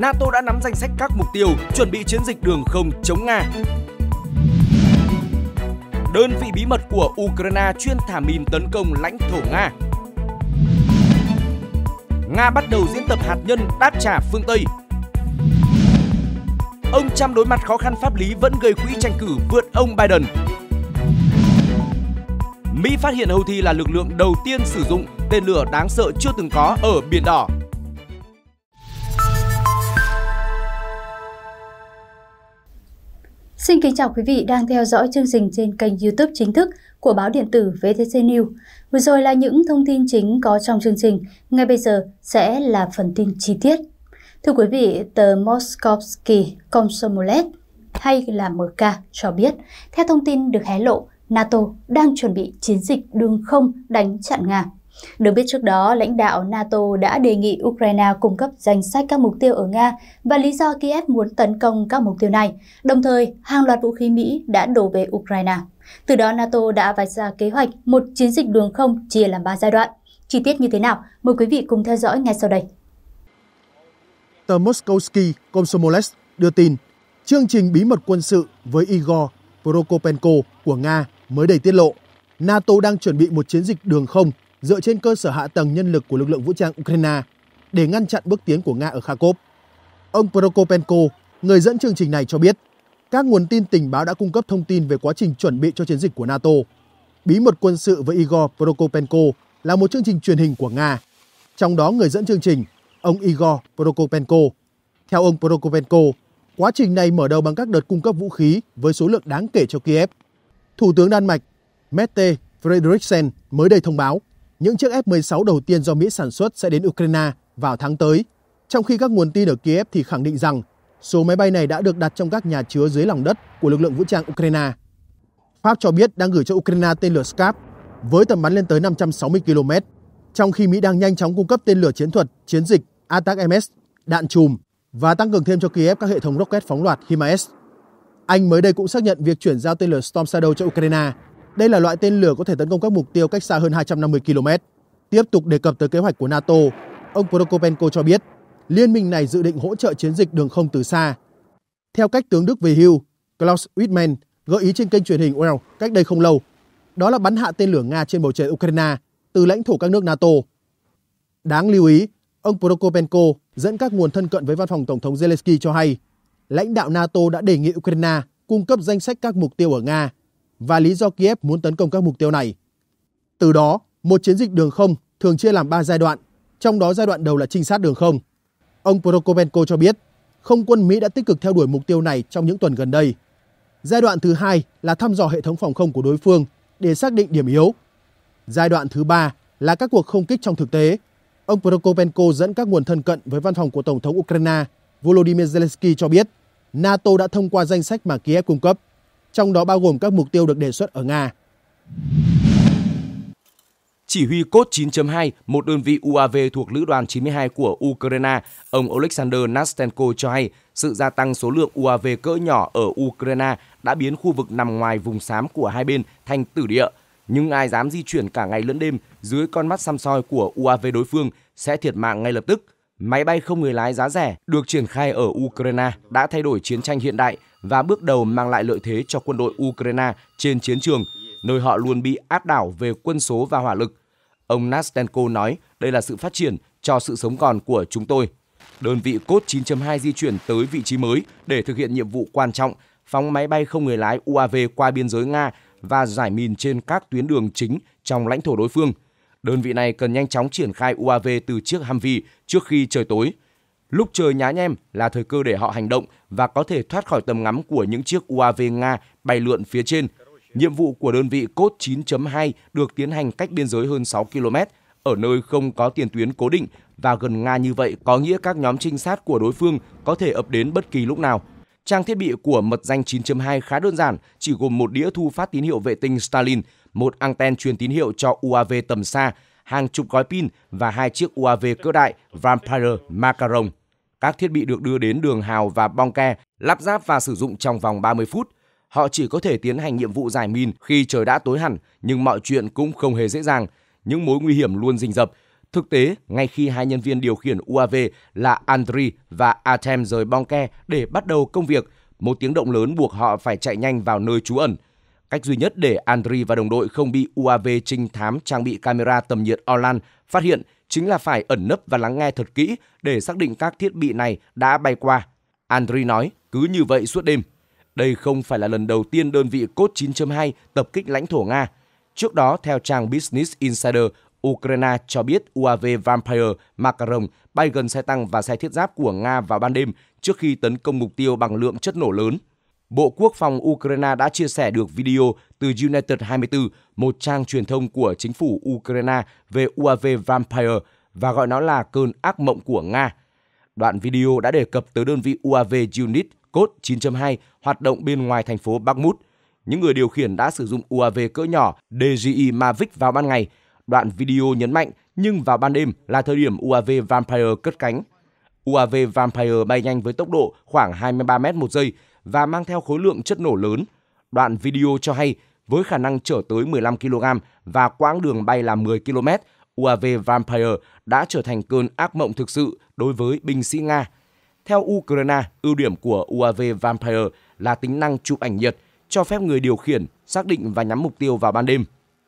NATO đã nắm danh sách các mục tiêu chuẩn bị chiến dịch đường không chống Nga. Đơn vị bí mật của Ukraine chuyên thả mìn tấn công lãnh thổ Nga. Nga bắt đầu diễn tập hạt nhân đáp trả phương Tây. Ông Trump đối mặt khó khăn pháp lý vẫn gây quỹ tranh cử vượt ông Biden. Mỹ phát hiện Houthi là lực lượng đầu tiên sử dụng tên lửa đáng sợ chưa từng có ở Biển Đỏ Xin kính chào quý vị đang theo dõi chương trình trên kênh YouTube chính thức của báo điện tử VTC News. Vừa rồi là những thông tin chính có trong chương trình, ngay bây giờ sẽ là phần tin chi tiết. Thưa quý vị, tờ Moskovsky Komsomolet hay là MK cho biết, theo thông tin được hé lộ, NATO đang chuẩn bị chiến dịch đường không đánh chặn Nga. Được biết trước đó, lãnh đạo NATO đã đề nghị Ukraine cung cấp danh sách các mục tiêu ở Nga và lý do Kiev muốn tấn công các mục tiêu này. Đồng thời, hàng loạt vũ khí Mỹ đã đổ về Ukraine. Từ đó, NATO đã vạch ra kế hoạch một chiến dịch đường không chia làm 3 giai đoạn. Chi tiết như thế nào? Mời quý vị cùng theo dõi ngay sau đây. Tờ Moskovsky Komsomolets đưa tin, chương trình bí mật quân sự với Igor Prokopenko của Nga mới đầy tiết lộ, NATO đang chuẩn bị một chiến dịch đường không dựa trên cơ sở hạ tầng nhân lực của lực lượng vũ trang Ukraine để ngăn chặn bước tiến của Nga ở Kharkov. Ông Prokopenko, người dẫn chương trình này cho biết, các nguồn tin tình báo đã cung cấp thông tin về quá trình chuẩn bị cho chiến dịch của NATO. Bí mật quân sự với Igor Prokopenko là một chương trình truyền hình của Nga, trong đó người dẫn chương trình, ông Igor Prokopenko. Theo ông Prokopenko, quá trình này mở đầu bằng các đợt cung cấp vũ khí với số lượng đáng kể cho Kiev. Thủ tướng Đan Mạch Mette Frederiksen mới đây thông báo những chiếc F-16 đầu tiên do Mỹ sản xuất sẽ đến Ukraine vào tháng tới, trong khi các nguồn tin ở Kiev thì khẳng định rằng số máy bay này đã được đặt trong các nhà chứa dưới lòng đất của lực lượng vũ trang Ukraine. Pháp cho biết đang gửi cho Ukraine tên lửa Scap với tầm bắn lên tới 560 km, trong khi Mỹ đang nhanh chóng cung cấp tên lửa chiến thuật, chiến dịch ATACMS, đạn chùm và tăng cường thêm cho Kiev các hệ thống rocket phóng loạt HIMARS. Anh mới đây cũng xác nhận việc chuyển giao tên lửa Storm Shadow cho Ukraine đây là loại tên lửa có thể tấn công các mục tiêu cách xa hơn 250 km. Tiếp tục đề cập tới kế hoạch của NATO, ông Prokopenko cho biết liên minh này dự định hỗ trợ chiến dịch đường không từ xa. Theo cách tướng Đức về hưu, Klaus Wittmann gợi ý trên kênh truyền hình Well cách đây không lâu, đó là bắn hạ tên lửa Nga trên bầu trời Ukraine từ lãnh thổ các nước NATO. Đáng lưu ý, ông Prokopenko dẫn các nguồn thân cận với văn phòng Tổng thống Zelensky cho hay lãnh đạo NATO đã đề nghị Ukraine cung cấp danh sách các mục tiêu ở Nga và lý do Kiev muốn tấn công các mục tiêu này. Từ đó, một chiến dịch đường không thường chia làm 3 giai đoạn, trong đó giai đoạn đầu là trinh sát đường không. Ông Prokopenko cho biết, không quân Mỹ đã tích cực theo đuổi mục tiêu này trong những tuần gần đây. Giai đoạn thứ hai là thăm dò hệ thống phòng không của đối phương để xác định điểm yếu. Giai đoạn thứ ba là các cuộc không kích trong thực tế. Ông Prokopenko dẫn các nguồn thân cận với văn phòng của Tổng thống Ukraine Volodymyr Zelensky cho biết NATO đã thông qua danh sách mà Kiev cung cấp trong đó bao gồm các mục tiêu được đề xuất ở Nga. Chỉ huy cốt 9.2, một đơn vị UAV thuộc Lữ đoàn 92 của Ukraine, ông Alexander Nastenko cho hay sự gia tăng số lượng UAV cỡ nhỏ ở Ukraine đã biến khu vực nằm ngoài vùng xám của hai bên thành tử địa. Nhưng ai dám di chuyển cả ngày lẫn đêm dưới con mắt xăm soi của UAV đối phương sẽ thiệt mạng ngay lập tức – máy bay không người lái giá rẻ được triển khai ở Ukraine đã thay đổi chiến tranh hiện đại và bước đầu mang lại lợi thế cho quân đội Ukraine trên chiến trường, nơi họ luôn bị áp đảo về quân số và hỏa lực. Ông Nastenko nói đây là sự phát triển cho sự sống còn của chúng tôi. Đơn vị cốt 9.2 di chuyển tới vị trí mới để thực hiện nhiệm vụ quan trọng phóng máy bay không người lái UAV qua biên giới Nga và giải mìn trên các tuyến đường chính trong lãnh thổ đối phương – Đơn vị này cần nhanh chóng triển khai UAV từ chiếc Humvee trước khi trời tối. Lúc trời nhá nhem là thời cơ để họ hành động và có thể thoát khỏi tầm ngắm của những chiếc UAV Nga bay lượn phía trên. Nhiệm vụ của đơn vị cốt 9.2 được tiến hành cách biên giới hơn 6 km, ở nơi không có tiền tuyến cố định và gần Nga như vậy có nghĩa các nhóm trinh sát của đối phương có thể ập đến bất kỳ lúc nào. Trang thiết bị của mật danh 9.2 khá đơn giản, chỉ gồm một đĩa thu phát tín hiệu vệ tinh Stalin một anten truyền tín hiệu cho UAV tầm xa, hàng chục gói pin và hai chiếc UAV cỡ đại Vampire Macaron. Các thiết bị được đưa đến đường hào và bong ke, lắp ráp và sử dụng trong vòng 30 phút. Họ chỉ có thể tiến hành nhiệm vụ giải min khi trời đã tối hẳn, nhưng mọi chuyện cũng không hề dễ dàng. Những mối nguy hiểm luôn rình rập. Thực tế, ngay khi hai nhân viên điều khiển UAV là Andri và Artem rời bong ke để bắt đầu công việc, một tiếng động lớn buộc họ phải chạy nhanh vào nơi trú ẩn – Cách duy nhất để Andri và đồng đội không bị UAV trinh thám trang bị camera tầm nhiệt Orlan phát hiện chính là phải ẩn nấp và lắng nghe thật kỹ để xác định các thiết bị này đã bay qua. Andri nói, cứ như vậy suốt đêm. Đây không phải là lần đầu tiên đơn vị Cốt 9.2 tập kích lãnh thổ Nga. Trước đó, theo trang Business Insider, Ukraine cho biết UAV Vampire Macaron bay gần xe tăng và xe thiết giáp của Nga vào ban đêm trước khi tấn công mục tiêu bằng lượng chất nổ lớn. Bộ Quốc phòng Ukraine đã chia sẻ được video từ United 24, một trang truyền thông của chính phủ Ukraine về UAV Vampire và gọi nó là cơn ác mộng của Nga. Đoạn video đã đề cập tới đơn vị UAV Unit cốt 9.2 hoạt động bên ngoài thành phố Bakhmut. Những người điều khiển đã sử dụng UAV cỡ nhỏ DJI Mavic vào ban ngày. Đoạn video nhấn mạnh nhưng vào ban đêm là thời điểm UAV Vampire cất cánh. UAV Vampire bay nhanh với tốc độ khoảng 23 m một giây và mang theo khối lượng chất nổ lớn. Đoạn video cho hay với khả năng chở tới 15 kg và quãng đường bay là 10 km, UAV Vampire đã trở thành cơn ác mộng thực sự đối với binh sĩ Nga. Theo Ukraine, ưu điểm của UAV Vampire là tính năng chụp ảnh nhiệt, cho phép người điều khiển xác định và nhắm mục tiêu vào ban đêm.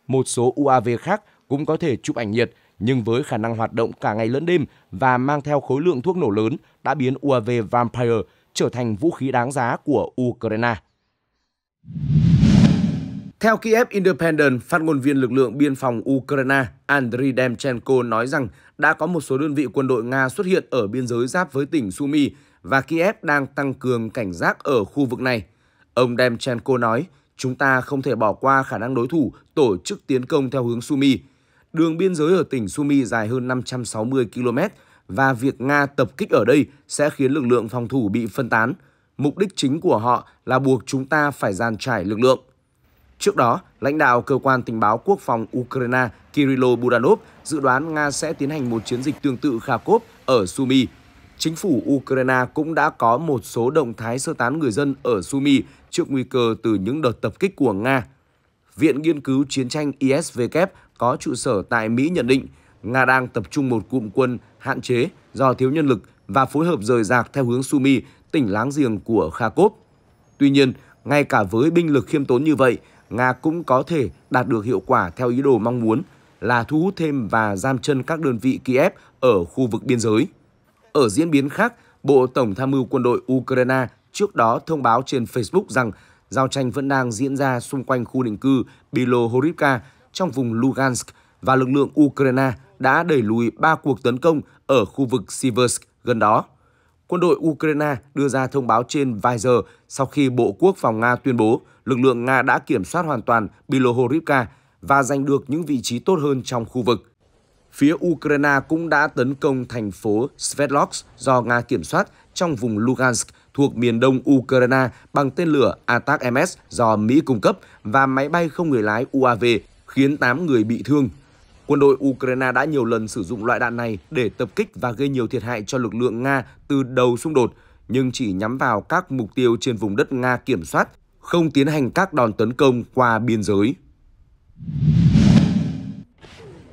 Một số UAV khác cũng có thể chụp ảnh nhiệt, nhưng với khả năng hoạt động cả ngày lẫn đêm và mang theo khối lượng thuốc nổ lớn đã biến UAV Vampire trở thành vũ khí đáng giá của Ukraine. Theo Kiev Independent, phát ngôn viên lực lượng biên phòng Ukraine Andriy Demchenko nói rằng đã có một số đơn vị quân đội Nga xuất hiện ở biên giới giáp với tỉnh Sumy và Kiev đang tăng cường cảnh giác ở khu vực này. Ông Demchenko nói, chúng ta không thể bỏ qua khả năng đối thủ tổ chức tiến công theo hướng Sumy. Đường biên giới ở tỉnh Sumy dài hơn 560 km và việc Nga tập kích ở đây sẽ khiến lực lượng phòng thủ bị phân tán. Mục đích chính của họ là buộc chúng ta phải gian trải lực lượng. Trước đó, lãnh đạo cơ quan tình báo quốc phòng Ukraine Kirilo Budanov dự đoán Nga sẽ tiến hành một chiến dịch tương tự Kharkov ở Sumy. Chính phủ Ukraine cũng đã có một số động thái sơ tán người dân ở Sumy trước nguy cơ từ những đợt tập kích của Nga. Viện Nghiên cứu Chiến tranh ISW có trụ sở tại Mỹ nhận định Nga đang tập trung một cụm quân hạn chế do thiếu nhân lực và phối hợp rời rạc theo hướng Sumi, tỉnh láng giềng của Kharkov. Tuy nhiên, ngay cả với binh lực khiêm tốn như vậy, Nga cũng có thể đạt được hiệu quả theo ý đồ mong muốn là thu hút thêm và giam chân các đơn vị Kiev ở khu vực biên giới. Ở diễn biến khác, Bộ Tổng tham mưu quân đội Ukraine trước đó thông báo trên Facebook rằng giao tranh vẫn đang diễn ra xung quanh khu định cư Bilohorivka trong vùng Lugansk và lực lượng Ukraine đã đẩy lùi ba cuộc tấn công ở khu vực Siversk gần đó. Quân đội Ukraine đưa ra thông báo trên vài giờ sau khi Bộ Quốc phòng Nga tuyên bố lực lượng Nga đã kiểm soát hoàn toàn Bilohorivka và giành được những vị trí tốt hơn trong khu vực. Phía Ukraine cũng đã tấn công thành phố Sverdlovsk do Nga kiểm soát trong vùng Lugansk thuộc miền đông Ukraine bằng tên lửa Atak-MS do Mỹ cung cấp và máy bay không người lái UAV, khiến 8 người bị thương Quân đội Ukraine đã nhiều lần sử dụng loại đạn này để tập kích và gây nhiều thiệt hại cho lực lượng Nga từ đầu xung đột, nhưng chỉ nhắm vào các mục tiêu trên vùng đất Nga kiểm soát, không tiến hành các đòn tấn công qua biên giới.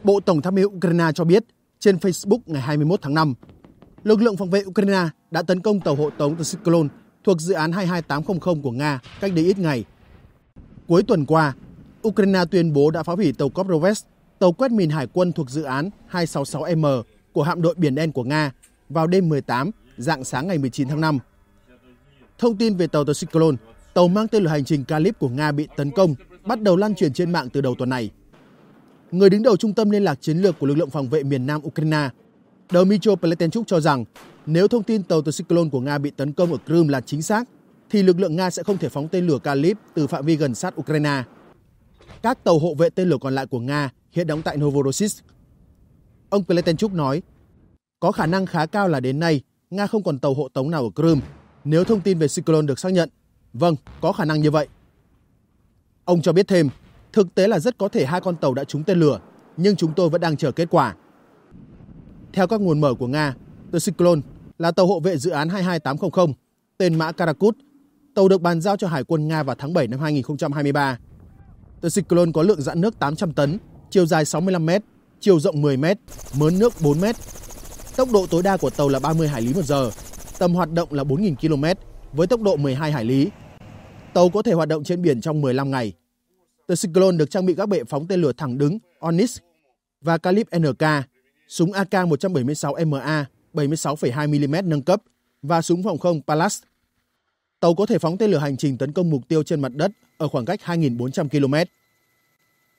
Bộ Tổng tham mưu Ukraine cho biết trên Facebook ngày 21 tháng 5, lực lượng phòng vệ Ukraine đã tấn công tàu hộ tống The Cyclone thuộc dự án 22800 của Nga cách đây ít ngày. Cuối tuần qua, Ukraine tuyên bố đã phá hủy tàu Koprovest tàu quét mìn hải quân thuộc dự án 266M của hạm đội Biển Đen của Nga vào đêm 18, dạng sáng ngày 19 tháng 5. Thông tin về tàu The tàu mang tên lửa hành trình Calip của Nga bị tấn công, bắt đầu lan truyền trên mạng từ đầu tuần này. Người đứng đầu Trung tâm Liên lạc Chiến lược của lực lượng phòng vệ miền Nam Ukraine, Dmytro Pletenchuk cho rằng nếu thông tin tàu The của Nga bị tấn công ở Crimea là chính xác, thì lực lượng Nga sẽ không thể phóng tên lửa Kalib từ phạm vi gần sát Ukraine. Các tàu hộ vệ tên lửa còn lại của Nga hiện đóng tại Novorossiysk. Ông Pletenchuk nói, có khả năng khá cao là đến nay, Nga không còn tàu hộ tống nào ở Crimea nếu thông tin về Cyclone được xác nhận. Vâng, có khả năng như vậy. Ông cho biết thêm, thực tế là rất có thể hai con tàu đã trúng tên lửa, nhưng chúng tôi vẫn đang chờ kết quả. Theo các nguồn mở của Nga, The Cyclone là tàu hộ vệ dự án 22800, tên mã Karakut. Tàu được bàn giao cho Hải quân Nga vào tháng 7 năm 2023. The Cyclone có lượng dãn nước 800 tấn chiều dài 65 m, chiều rộng 10 m, mớn nước 4 m. Tốc độ tối đa của tàu là 30 hải lý một giờ, tầm hoạt động là 4.000 km với tốc độ 12 hải lý. Tàu có thể hoạt động trên biển trong 15 ngày. The Cyclone được trang bị các bệ phóng tên lửa thẳng đứng Onis và Calip NK, súng AK-176MA 76,2 mm nâng cấp và súng phòng không Palas. Tàu có thể phóng tên lửa hành trình tấn công mục tiêu trên mặt đất ở khoảng cách 2.400 km.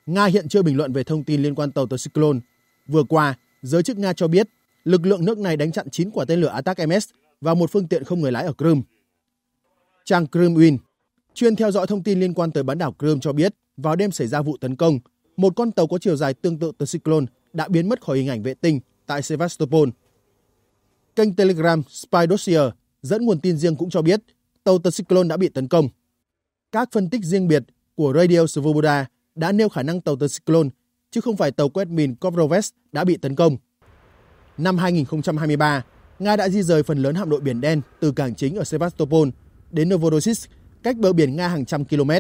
Nga hiện chưa bình luận về thông tin liên quan tàu tới Cyclone. Vừa qua, giới chức Nga cho biết lực lượng nước này đánh chặn 9 quả tên lửa Atak-MS và một phương tiện không người lái ở Crimea. Trang Crimewin, chuyên theo dõi thông tin liên quan tới bán đảo Crimea cho biết, vào đêm xảy ra vụ tấn công, một con tàu có chiều dài tương tự tới Cyclone đã biến mất khỏi hình ảnh vệ tinh tại Sevastopol. Kênh Telegram Spy Dossier dẫn nguồn tin riêng cũng cho biết tàu Cyclone đã bị tấn công. Các phân tích riêng biệt của Radio Svoboda đã nêu khả năng tàu từ Cyclone, chứ không phải tàu quét mìn Kovrovest đã bị tấn công. Năm 2023, Nga đã di rời phần lớn hạm đội Biển Đen từ cảng chính ở Sevastopol đến Novorossiysk, cách bờ biển Nga hàng trăm km.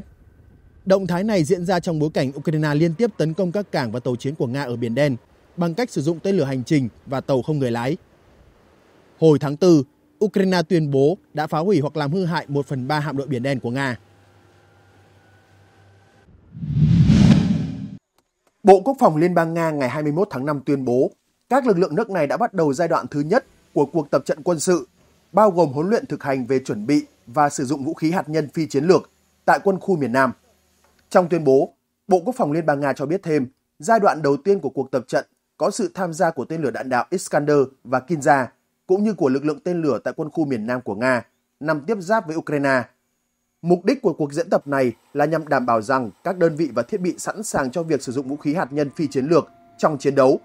Động thái này diễn ra trong bối cảnh Ukraine liên tiếp tấn công các cảng và tàu chiến của Nga ở Biển Đen bằng cách sử dụng tên lửa hành trình và tàu không người lái. Hồi tháng 4, Ukraine tuyên bố đã phá hủy hoặc làm hư hại 1 phần 3 hạm đội Biển Đen của Nga. Bộ Quốc phòng Liên bang Nga ngày 21 tháng 5 tuyên bố các lực lượng nước này đã bắt đầu giai đoạn thứ nhất của cuộc tập trận quân sự, bao gồm huấn luyện thực hành về chuẩn bị và sử dụng vũ khí hạt nhân phi chiến lược tại quân khu miền Nam. Trong tuyên bố, Bộ Quốc phòng Liên bang Nga cho biết thêm, giai đoạn đầu tiên của cuộc tập trận có sự tham gia của tên lửa đạn đạo Iskander và Kinza, cũng như của lực lượng tên lửa tại quân khu miền Nam của Nga, nằm tiếp giáp với Ukraine Mục đích của cuộc diễn tập này là nhằm đảm bảo rằng các đơn vị và thiết bị sẵn sàng cho việc sử dụng vũ khí hạt nhân phi chiến lược trong chiến đấu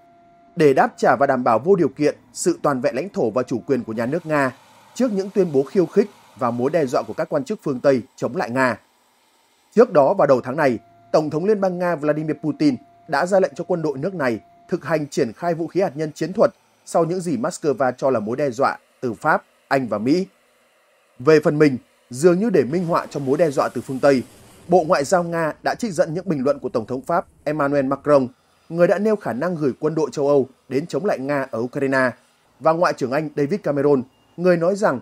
để đáp trả và đảm bảo vô điều kiện sự toàn vẹn lãnh thổ và chủ quyền của nhà nước Nga trước những tuyên bố khiêu khích và mối đe dọa của các quan chức phương Tây chống lại Nga. Trước đó vào đầu tháng này, Tổng thống Liên bang Nga Vladimir Putin đã ra lệnh cho quân đội nước này thực hành triển khai vũ khí hạt nhân chiến thuật sau những gì Moscow cho là mối đe dọa từ Pháp, Anh và Mỹ. Về phần mình, dường như để minh họa cho mối đe dọa từ phương Tây, Bộ Ngoại giao Nga đã trích dẫn những bình luận của Tổng thống Pháp Emmanuel Macron, người đã nêu khả năng gửi quân đội châu Âu đến chống lại Nga ở Ukraine, và Ngoại trưởng Anh David Cameron, người nói rằng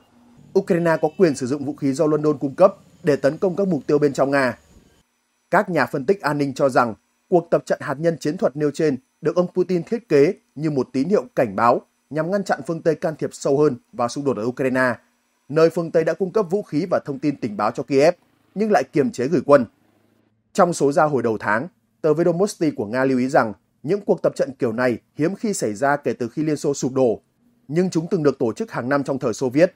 Ukraine có quyền sử dụng vũ khí do London cung cấp để tấn công các mục tiêu bên trong Nga. Các nhà phân tích an ninh cho rằng cuộc tập trận hạt nhân chiến thuật nêu trên được ông Putin thiết kế như một tín hiệu cảnh báo nhằm ngăn chặn phương Tây can thiệp sâu hơn vào xung đột ở Ukraine – nơi phương Tây đã cung cấp vũ khí và thông tin tình báo cho Kiev, nhưng lại kiềm chế gửi quân. Trong số ra hồi đầu tháng, tờ Vedomosti của Nga lưu ý rằng những cuộc tập trận kiểu này hiếm khi xảy ra kể từ khi Liên Xô sụp đổ, nhưng chúng từng được tổ chức hàng năm trong thời Xô Viết.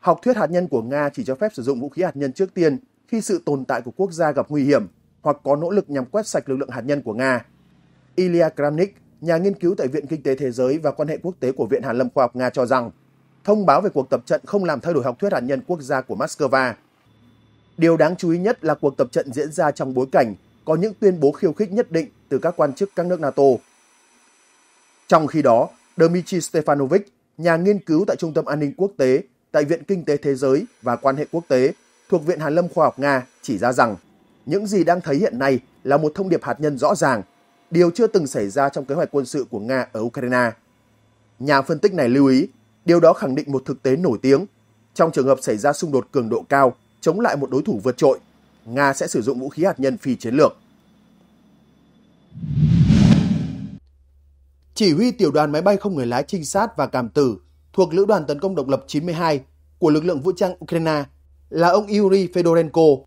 Học thuyết hạt nhân của Nga chỉ cho phép sử dụng vũ khí hạt nhân trước tiên khi sự tồn tại của quốc gia gặp nguy hiểm hoặc có nỗ lực nhằm quét sạch lực lượng hạt nhân của Nga. Ilya Kramnik, nhà nghiên cứu tại Viện Kinh tế Thế giới và quan hệ quốc tế của Viện Hàn lâm khoa học Nga cho rằng thông báo về cuộc tập trận không làm thay đổi học thuyết hạt nhân quốc gia của Moscow. Điều đáng chú ý nhất là cuộc tập trận diễn ra trong bối cảnh có những tuyên bố khiêu khích nhất định từ các quan chức các nước NATO. Trong khi đó, Dmitry Stefanovic, nhà nghiên cứu tại Trung tâm An ninh Quốc tế tại Viện Kinh tế Thế giới và Quan hệ Quốc tế thuộc Viện Hàn lâm Khoa học Nga chỉ ra rằng những gì đang thấy hiện nay là một thông điệp hạt nhân rõ ràng, điều chưa từng xảy ra trong kế hoạch quân sự của Nga ở Ukraine. Nhà phân tích này lưu ý Điều đó khẳng định một thực tế nổi tiếng. Trong trường hợp xảy ra xung đột cường độ cao, chống lại một đối thủ vượt trội, Nga sẽ sử dụng vũ khí hạt nhân phi chiến lược. Chỉ huy tiểu đoàn máy bay không người lái trinh sát và cảm tử thuộc Lữ đoàn tấn công độc lập 92 của lực lượng vũ trang Ukraine là ông Yuri Fedorenko.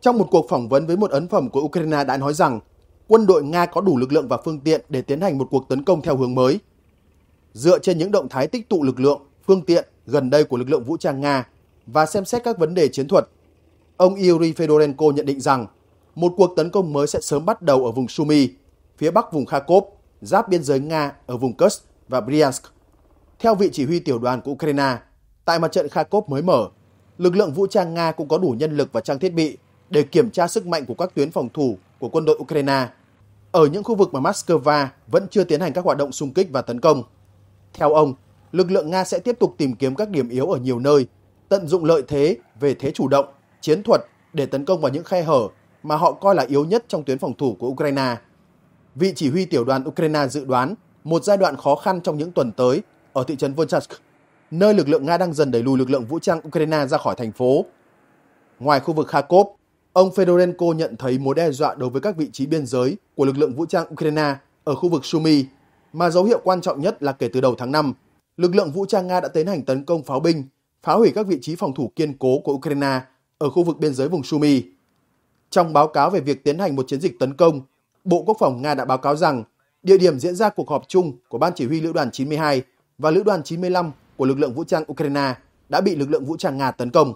Trong một cuộc phỏng vấn với một ấn phẩm của Ukraine đã nói rằng quân đội Nga có đủ lực lượng và phương tiện để tiến hành một cuộc tấn công theo hướng mới – dựa trên những động thái tích tụ lực lượng, phương tiện gần đây của lực lượng vũ trang Nga và xem xét các vấn đề chiến thuật. Ông Yuri Fedorenko nhận định rằng một cuộc tấn công mới sẽ sớm bắt đầu ở vùng Sumy, phía bắc vùng Kharkov, giáp biên giới Nga ở vùng Kursk và Bryansk. Theo vị chỉ huy tiểu đoàn của Ukraine, tại mặt trận Kharkov mới mở, lực lượng vũ trang Nga cũng có đủ nhân lực và trang thiết bị để kiểm tra sức mạnh của các tuyến phòng thủ của quân đội Ukraine ở những khu vực mà Moscow vẫn chưa tiến hành các hoạt động xung kích và tấn công. Theo ông, lực lượng Nga sẽ tiếp tục tìm kiếm các điểm yếu ở nhiều nơi, tận dụng lợi thế về thế chủ động, chiến thuật để tấn công vào những khe hở mà họ coi là yếu nhất trong tuyến phòng thủ của Ukraine. Vị chỉ huy tiểu đoàn Ukraine dự đoán một giai đoạn khó khăn trong những tuần tới ở thị trấn Volchansk, nơi lực lượng Nga đang dần đẩy lùi lực lượng vũ trang Ukraine ra khỏi thành phố. Ngoài khu vực Kharkov, ông Fedorenko nhận thấy mối đe dọa đối với các vị trí biên giới của lực lượng vũ trang Ukraine ở khu vực Sumy mà dấu hiệu quan trọng nhất là kể từ đầu tháng 5, lực lượng vũ trang Nga đã tiến hành tấn công pháo binh, phá hủy các vị trí phòng thủ kiên cố của Ukraine ở khu vực biên giới vùng Sumi. Trong báo cáo về việc tiến hành một chiến dịch tấn công, Bộ Quốc phòng Nga đã báo cáo rằng địa điểm diễn ra cuộc họp chung của Ban Chỉ huy Lữ đoàn 92 và Lữ đoàn 95 của lực lượng vũ trang Ukraine đã bị lực lượng vũ trang Nga tấn công.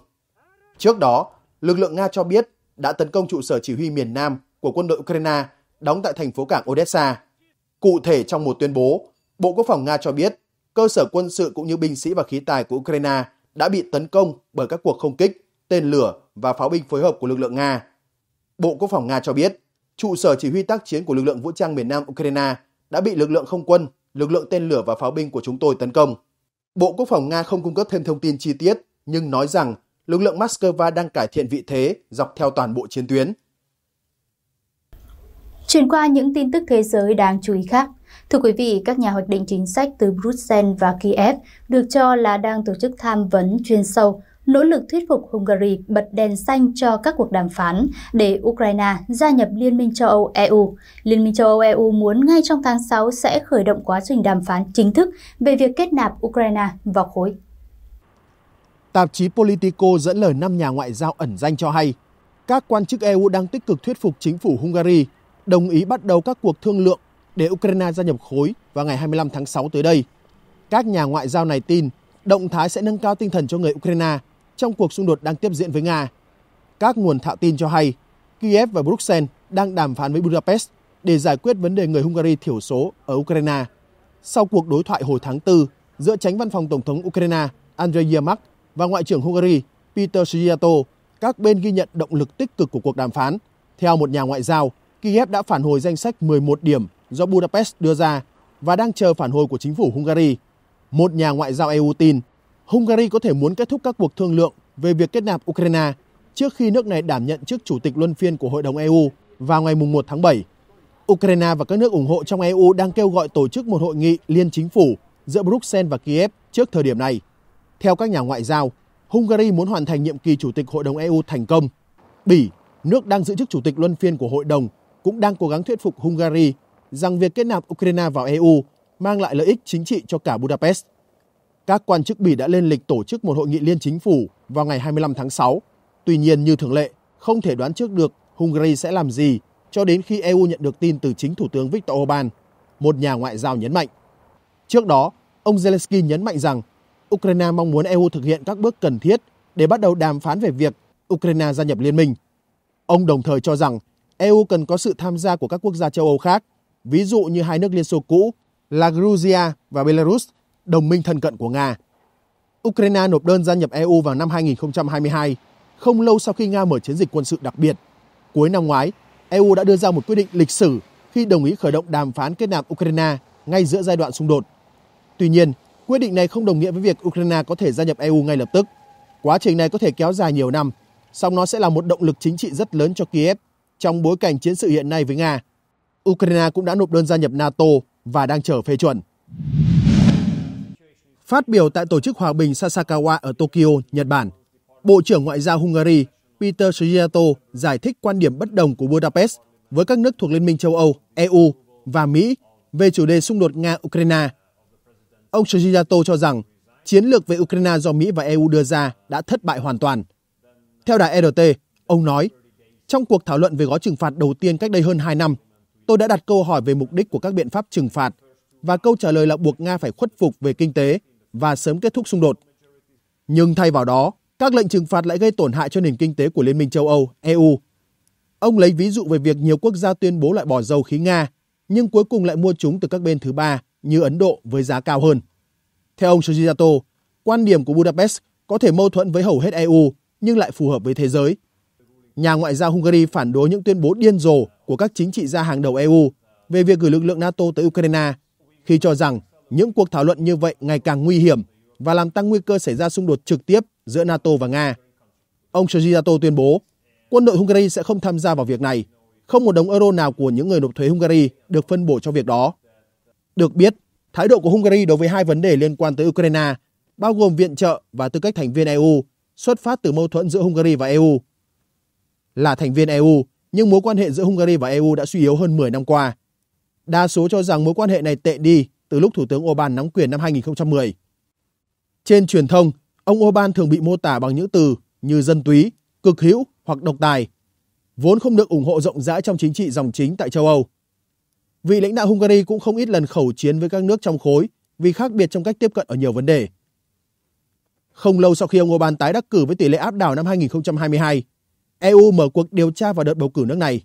Trước đó, lực lượng Nga cho biết đã tấn công trụ sở chỉ huy miền Nam của quân đội Ukraine đóng tại thành phố cảng Odessa. Cụ thể trong một tuyên bố, Bộ Quốc phòng Nga cho biết cơ sở quân sự cũng như binh sĩ và khí tài của Ukraine đã bị tấn công bởi các cuộc không kích, tên lửa và pháo binh phối hợp của lực lượng Nga. Bộ Quốc phòng Nga cho biết, trụ sở chỉ huy tác chiến của lực lượng vũ trang miền Nam Ukraine đã bị lực lượng không quân, lực lượng tên lửa và pháo binh của chúng tôi tấn công. Bộ Quốc phòng Nga không cung cấp thêm thông tin chi tiết, nhưng nói rằng lực lượng Moscow đang cải thiện vị thế dọc theo toàn bộ chiến tuyến, Chuyển qua những tin tức thế giới đáng chú ý khác. Thưa quý vị, các nhà hoạch định chính sách từ Bruxelles và Kiev được cho là đang tổ chức tham vấn chuyên sâu, nỗ lực thuyết phục Hungary bật đèn xanh cho các cuộc đàm phán để Ukraine gia nhập Liên minh châu Âu EU. Liên minh châu Âu EU muốn ngay trong tháng 6 sẽ khởi động quá trình đàm phán chính thức về việc kết nạp Ukraine vào khối. Tạp chí Politico dẫn lời năm nhà ngoại giao ẩn danh cho hay, các quan chức EU đang tích cực thuyết phục chính phủ Hungary đồng ý bắt đầu các cuộc thương lượng để Ukraine gia nhập khối vào ngày 25 tháng 6 tới đây. Các nhà ngoại giao này tin động thái sẽ nâng cao tinh thần cho người Ukraine trong cuộc xung đột đang tiếp diễn với Nga. Các nguồn thạo tin cho hay Kiev và Bruxelles đang đàm phán với Budapest để giải quyết vấn đề người Hungary thiểu số ở Ukraine. Sau cuộc đối thoại hồi tháng 4 giữa tránh văn phòng Tổng thống Ukraine Andrei Yermak và Ngoại trưởng Hungary Peter Szijjarto, các bên ghi nhận động lực tích cực của cuộc đàm phán. Theo một nhà ngoại giao, Kiev đã phản hồi danh sách 11 điểm do Budapest đưa ra và đang chờ phản hồi của chính phủ Hungary. Một nhà ngoại giao EU tin Hungary có thể muốn kết thúc các cuộc thương lượng về việc kết nạp Ukraine trước khi nước này đảm nhận chức chủ tịch luân phiên của Hội đồng EU vào ngày 1 tháng 7. Ukraine và các nước ủng hộ trong EU đang kêu gọi tổ chức một hội nghị liên chính phủ giữa Bruxelles và Kiev trước thời điểm này. Theo các nhà ngoại giao, Hungary muốn hoàn thành nhiệm kỳ chủ tịch Hội đồng EU thành công. Bỉ, nước đang giữ chức chủ tịch luân phiên của hội đồng cũng đang cố gắng thuyết phục Hungary rằng việc kết nạp Ukraine vào EU mang lại lợi ích chính trị cho cả Budapest. Các quan chức Bỉ đã lên lịch tổ chức một hội nghị liên chính phủ vào ngày 25 tháng 6. Tuy nhiên, như thường lệ, không thể đoán trước được Hungary sẽ làm gì cho đến khi EU nhận được tin từ chính Thủ tướng Viktor Orbán, một nhà ngoại giao nhấn mạnh. Trước đó, ông Zelensky nhấn mạnh rằng Ukraine mong muốn EU thực hiện các bước cần thiết để bắt đầu đàm phán về việc Ukraine gia nhập liên minh. Ông đồng thời cho rằng EU cần có sự tham gia của các quốc gia châu Âu khác, ví dụ như hai nước Liên Xô cũ là Georgia và Belarus, đồng minh thân cận của Nga. Ukraine nộp đơn gia nhập EU vào năm 2022, không lâu sau khi Nga mở chiến dịch quân sự đặc biệt. Cuối năm ngoái, EU đã đưa ra một quyết định lịch sử khi đồng ý khởi động đàm phán kết nạp Ukraine ngay giữa giai đoạn xung đột. Tuy nhiên, quyết định này không đồng nghĩa với việc Ukraine có thể gia nhập EU ngay lập tức. Quá trình này có thể kéo dài nhiều năm, song nó sẽ là một động lực chính trị rất lớn cho Kiev trong bối cảnh chiến sự hiện nay với Nga. Ukraine cũng đã nộp đơn gia nhập NATO và đang chờ phê chuẩn. Phát biểu tại Tổ chức Hòa bình Sasakawa ở Tokyo, Nhật Bản, Bộ trưởng Ngoại giao Hungary Peter Szijjarto giải thích quan điểm bất đồng của Budapest với các nước thuộc Liên minh châu Âu, EU và Mỹ về chủ đề xung đột Nga-Ukraine. Ông Szijjarto cho rằng chiến lược về Ukraine do Mỹ và EU đưa ra đã thất bại hoàn toàn. Theo đài e RT, ông nói trong cuộc thảo luận về gói trừng phạt đầu tiên cách đây hơn 2 năm, tôi đã đặt câu hỏi về mục đích của các biện pháp trừng phạt và câu trả lời là buộc Nga phải khuất phục về kinh tế và sớm kết thúc xung đột. Nhưng thay vào đó, các lệnh trừng phạt lại gây tổn hại cho nền kinh tế của Liên minh châu Âu, EU. Ông lấy ví dụ về việc nhiều quốc gia tuyên bố loại bỏ dầu khí Nga, nhưng cuối cùng lại mua chúng từ các bên thứ ba như Ấn Độ với giá cao hơn. Theo ông Shoji quan điểm của Budapest có thể mâu thuẫn với hầu hết EU nhưng lại phù hợp với thế giới – nhà ngoại giao Hungary phản đối những tuyên bố điên rồ của các chính trị gia hàng đầu EU về việc gửi lực lượng NATO tới Ukraine khi cho rằng những cuộc thảo luận như vậy ngày càng nguy hiểm và làm tăng nguy cơ xảy ra xung đột trực tiếp giữa NATO và Nga. Ông Sergei tuyên bố quân đội Hungary sẽ không tham gia vào việc này, không một đồng euro nào của những người nộp thuế Hungary được phân bổ cho việc đó. Được biết, thái độ của Hungary đối với hai vấn đề liên quan tới Ukraine, bao gồm viện trợ và tư cách thành viên EU, xuất phát từ mâu thuẫn giữa Hungary và EU là thành viên EU, nhưng mối quan hệ giữa Hungary và EU đã suy yếu hơn 10 năm qua. Đa số cho rằng mối quan hệ này tệ đi từ lúc Thủ tướng Orbán nắm quyền năm 2010. Trên truyền thông, ông Orbán thường bị mô tả bằng những từ như dân túy, cực hữu hoặc độc tài, vốn không được ủng hộ rộng rãi trong chính trị dòng chính tại châu Âu. Vị lãnh đạo Hungary cũng không ít lần khẩu chiến với các nước trong khối vì khác biệt trong cách tiếp cận ở nhiều vấn đề. Không lâu sau khi ông Orbán tái đắc cử với tỷ lệ áp đảo năm 2022, EU mở cuộc điều tra vào đợt bầu cử nước này.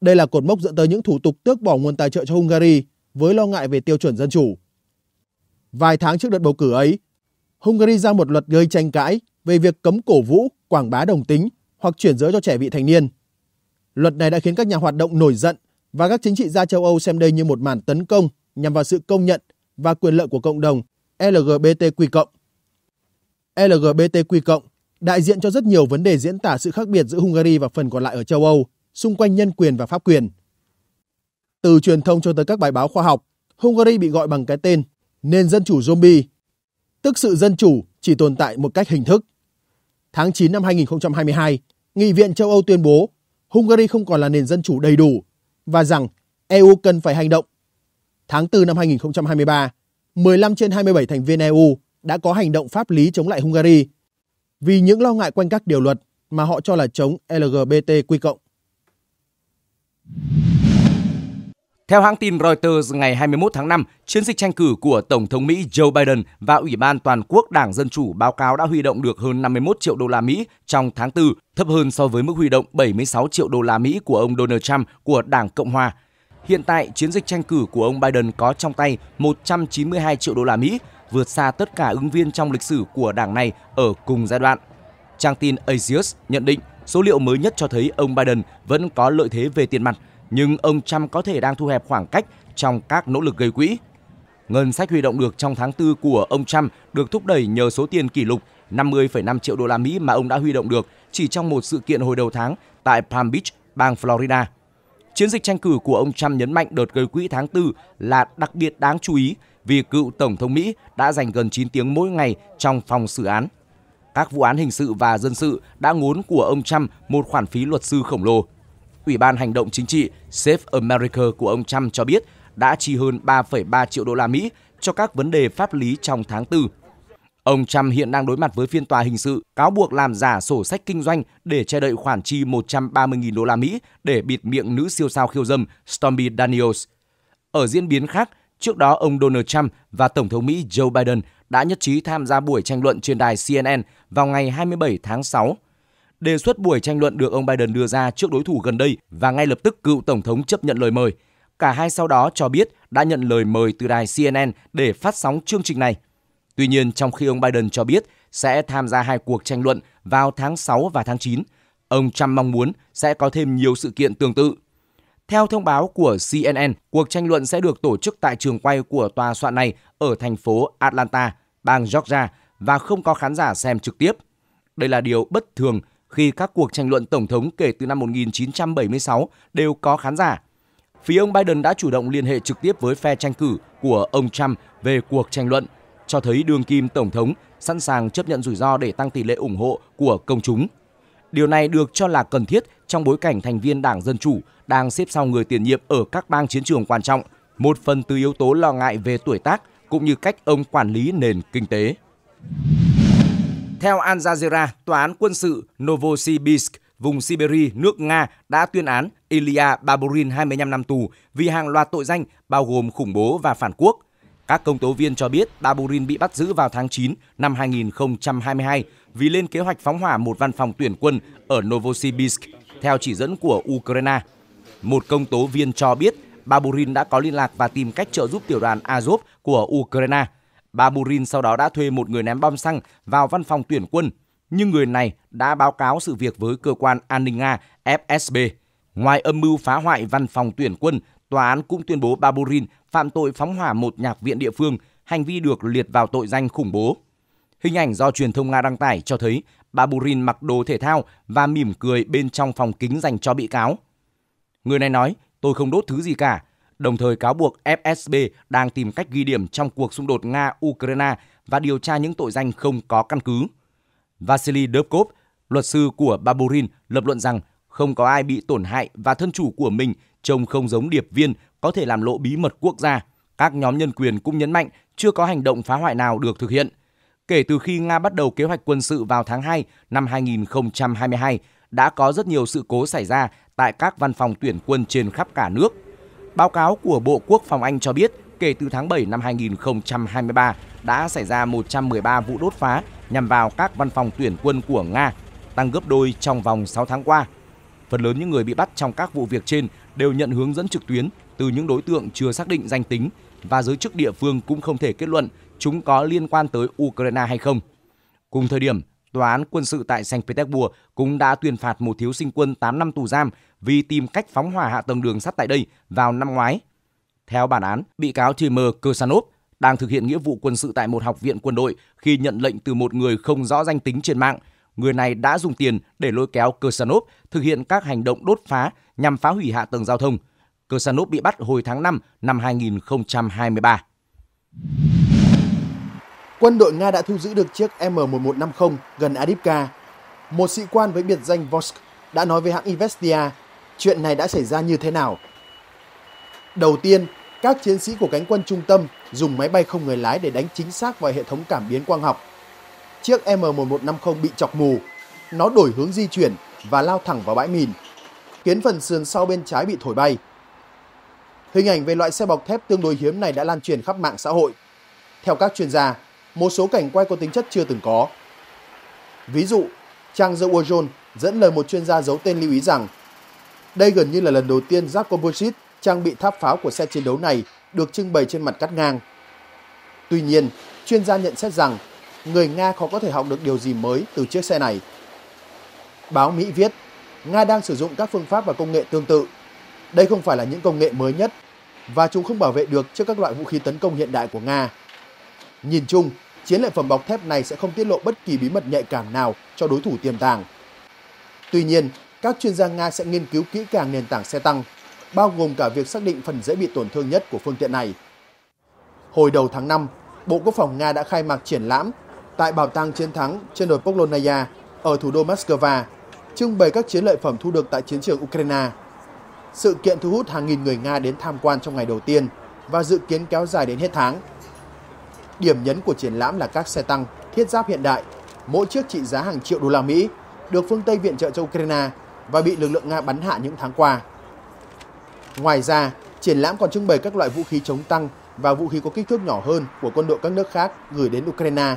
Đây là cột mốc dẫn tới những thủ tục tước bỏ nguồn tài trợ cho Hungary với lo ngại về tiêu chuẩn dân chủ. Vài tháng trước đợt bầu cử ấy, Hungary ra một luật gây tranh cãi về việc cấm cổ vũ, quảng bá đồng tính hoặc chuyển giới cho trẻ vị thành niên. Luật này đã khiến các nhà hoạt động nổi giận và các chính trị gia châu Âu xem đây như một màn tấn công nhằm vào sự công nhận và quyền lợi của cộng đồng LGBTQ+. LGBTQ+ đại diện cho rất nhiều vấn đề diễn tả sự khác biệt giữa Hungary và phần còn lại ở châu Âu xung quanh nhân quyền và pháp quyền. Từ truyền thông cho tới các bài báo khoa học, Hungary bị gọi bằng cái tên nền dân chủ zombie, tức sự dân chủ chỉ tồn tại một cách hình thức. Tháng 9 năm 2022, Nghị viện châu Âu tuyên bố Hungary không còn là nền dân chủ đầy đủ và rằng EU cần phải hành động. Tháng 4 năm 2023, 15 trên 27 thành viên EU đã có hành động pháp lý chống lại Hungary vì những lo ngại quanh các điều luật mà họ cho là chống LGBT quy cộng. Theo hãng tin Reuters, ngày 21 tháng 5, chiến dịch tranh cử của Tổng thống Mỹ Joe Biden và Ủy ban Toàn quốc Đảng Dân Chủ báo cáo đã huy động được hơn 51 triệu đô la Mỹ trong tháng 4, thấp hơn so với mức huy động 76 triệu đô la Mỹ của ông Donald Trump của Đảng Cộng Hòa. Hiện tại, chiến dịch tranh cử của ông Biden có trong tay 192 triệu đô la Mỹ, vượt xa tất cả ứng viên trong lịch sử của đảng này ở cùng giai đoạn. Trang tin Axios nhận định số liệu mới nhất cho thấy ông Biden vẫn có lợi thế về tiền mặt, nhưng ông Trump có thể đang thu hẹp khoảng cách trong các nỗ lực gây quỹ. Ngân sách huy động được trong tháng 4 của ông Trump được thúc đẩy nhờ số tiền kỷ lục 50,5 triệu đô la Mỹ mà ông đã huy động được chỉ trong một sự kiện hồi đầu tháng tại Palm Beach, bang Florida. Chiến dịch tranh cử của ông Trump nhấn mạnh đợt gây quỹ tháng 4 là đặc biệt đáng chú ý vì cựu Tổng thống Mỹ đã dành gần 9 tiếng mỗi ngày trong phòng xử án. Các vụ án hình sự và dân sự đã ngốn của ông Trump một khoản phí luật sư khổng lồ. Ủy ban Hành động Chính trị Save America của ông Trump cho biết đã chi hơn 3,3 triệu đô la Mỹ cho các vấn đề pháp lý trong tháng 4. Ông Trump hiện đang đối mặt với phiên tòa hình sự cáo buộc làm giả sổ sách kinh doanh để che đậy khoản chi 130.000 đô la Mỹ để bịt miệng nữ siêu sao khiêu dâm Stormy Daniels. Ở diễn biến khác, Trước đó, ông Donald Trump và Tổng thống Mỹ Joe Biden đã nhất trí tham gia buổi tranh luận trên đài CNN vào ngày 27 tháng 6. Đề xuất buổi tranh luận được ông Biden đưa ra trước đối thủ gần đây và ngay lập tức cựu Tổng thống chấp nhận lời mời. Cả hai sau đó cho biết đã nhận lời mời từ đài CNN để phát sóng chương trình này. Tuy nhiên, trong khi ông Biden cho biết sẽ tham gia hai cuộc tranh luận vào tháng 6 và tháng 9, ông Trump mong muốn sẽ có thêm nhiều sự kiện tương tự theo thông báo của CNN, cuộc tranh luận sẽ được tổ chức tại trường quay của tòa soạn này ở thành phố Atlanta, bang Georgia và không có khán giả xem trực tiếp. Đây là điều bất thường khi các cuộc tranh luận tổng thống kể từ năm 1976 đều có khán giả. Phía ông Biden đã chủ động liên hệ trực tiếp với phe tranh cử của ông Trump về cuộc tranh luận, cho thấy đương kim tổng thống sẵn sàng chấp nhận rủi ro để tăng tỷ lệ ủng hộ của công chúng. Điều này được cho là cần thiết trong bối cảnh thành viên Đảng Dân Chủ đang xếp sau người tiền nhiệm ở các bang chiến trường quan trọng, một phần từ yếu tố lo ngại về tuổi tác cũng như cách ông quản lý nền kinh tế. Theo Al Jazeera, tòa án quân sự Novosibirsk, vùng Siberia, nước Nga đã tuyên án Ilya Baburin 25 năm tù vì hàng loạt tội danh bao gồm khủng bố và phản quốc. Các công tố viên cho biết Baburin bị bắt giữ vào tháng 9 năm 2022 vì lên kế hoạch phóng hỏa một văn phòng tuyển quân ở Novosibirsk theo chỉ dẫn của Ukraine. Một công tố viên cho biết Baburin đã có liên lạc và tìm cách trợ giúp tiểu đoàn Azov của Ukraine. Baburin sau đó đã thuê một người ném bom xăng vào văn phòng tuyển quân, nhưng người này đã báo cáo sự việc với cơ quan an ninh Nga FSB. Ngoài âm mưu phá hoại văn phòng tuyển quân, tòa án cũng tuyên bố Baburin phạm tội phóng hỏa một nhạc viện địa phương, hành vi được liệt vào tội danh khủng bố. Hình ảnh do truyền thông Nga đăng tải cho thấy bà Burin mặc đồ thể thao và mỉm cười bên trong phòng kính dành cho bị cáo. Người này nói, tôi không đốt thứ gì cả, đồng thời cáo buộc FSB đang tìm cách ghi điểm trong cuộc xung đột Nga-Ukraine và điều tra những tội danh không có căn cứ. Vasily Dovkov, luật sư của Baburin, lập luận rằng không có ai bị tổn hại và thân chủ của mình trông không giống điệp viên có thể làm lộ bí mật quốc gia. Các nhóm nhân quyền cũng nhấn mạnh chưa có hành động phá hoại nào được thực hiện – kể từ khi Nga bắt đầu kế hoạch quân sự vào tháng 2 năm 2022, đã có rất nhiều sự cố xảy ra tại các văn phòng tuyển quân trên khắp cả nước. Báo cáo của Bộ Quốc phòng Anh cho biết, kể từ tháng 7 năm 2023 đã xảy ra 113 vụ đốt phá nhằm vào các văn phòng tuyển quân của Nga, tăng gấp đôi trong vòng 6 tháng qua. Phần lớn những người bị bắt trong các vụ việc trên đều nhận hướng dẫn trực tuyến từ những đối tượng chưa xác định danh tính và giới chức địa phương cũng không thể kết luận chúng có liên quan tới Ukraine hay không. Cùng thời điểm, Tòa án quân sự tại Saint Petersburg cũng đã tuyên phạt một thiếu sinh quân 8 năm tù giam vì tìm cách phóng hỏa hạ tầng đường sắt tại đây vào năm ngoái. Theo bản án, bị cáo Chim Kersanov đang thực hiện nghĩa vụ quân sự tại một học viện quân đội khi nhận lệnh từ một người không rõ danh tính trên mạng. Người này đã dùng tiền để lôi kéo Kersanov thực hiện các hành động đốt phá nhằm phá hủy hạ tầng giao thông. Kersanov bị bắt hồi tháng 5 năm 2023 quân đội Nga đã thu giữ được chiếc M1150 gần Adipka. Một sĩ quan với biệt danh Vosk đã nói với hãng Investia chuyện này đã xảy ra như thế nào. Đầu tiên, các chiến sĩ của cánh quân trung tâm dùng máy bay không người lái để đánh chính xác vào hệ thống cảm biến quang học. Chiếc M1150 bị chọc mù, nó đổi hướng di chuyển và lao thẳng vào bãi mìn, khiến phần sườn sau bên trái bị thổi bay. Hình ảnh về loại xe bọc thép tương đối hiếm này đã lan truyền khắp mạng xã hội. Theo các chuyên gia, một số cảnh quay có tính chất chưa từng có. Ví dụ, Trang The Wojol dẫn lời một chuyên gia giấu tên lưu ý rằng đây gần như là lần đầu tiên giáp composite trang bị tháp pháo của xe chiến đấu này được trưng bày trên mặt cắt ngang. Tuy nhiên, chuyên gia nhận xét rằng người Nga khó có thể học được điều gì mới từ chiếc xe này. Báo Mỹ viết, Nga đang sử dụng các phương pháp và công nghệ tương tự. Đây không phải là những công nghệ mới nhất và chúng không bảo vệ được trước các loại vũ khí tấn công hiện đại của Nga. Nhìn chung, chiến lợi phẩm bọc thép này sẽ không tiết lộ bất kỳ bí mật nhạy cảm nào cho đối thủ tiềm tàng. Tuy nhiên, các chuyên gia Nga sẽ nghiên cứu kỹ càng nền tảng xe tăng, bao gồm cả việc xác định phần dễ bị tổn thương nhất của phương tiện này. Hồi đầu tháng 5, Bộ Quốc phòng Nga đã khai mạc triển lãm tại Bảo tàng Chiến thắng trên đồi Poklovnaya ở thủ đô Moscow, trưng bày các chiến lợi phẩm thu được tại chiến trường Ukraine. Sự kiện thu hút hàng nghìn người Nga đến tham quan trong ngày đầu tiên và dự kiến kéo dài đến hết tháng. Điểm nhấn của triển lãm là các xe tăng, thiết giáp hiện đại, mỗi chiếc trị giá hàng triệu đô la Mỹ, được phương Tây viện trợ cho Ukraine và bị lực lượng Nga bắn hạ những tháng qua. Ngoài ra, triển lãm còn trưng bày các loại vũ khí chống tăng và vũ khí có kích thước nhỏ hơn của quân đội các nước khác gửi đến Ukraine,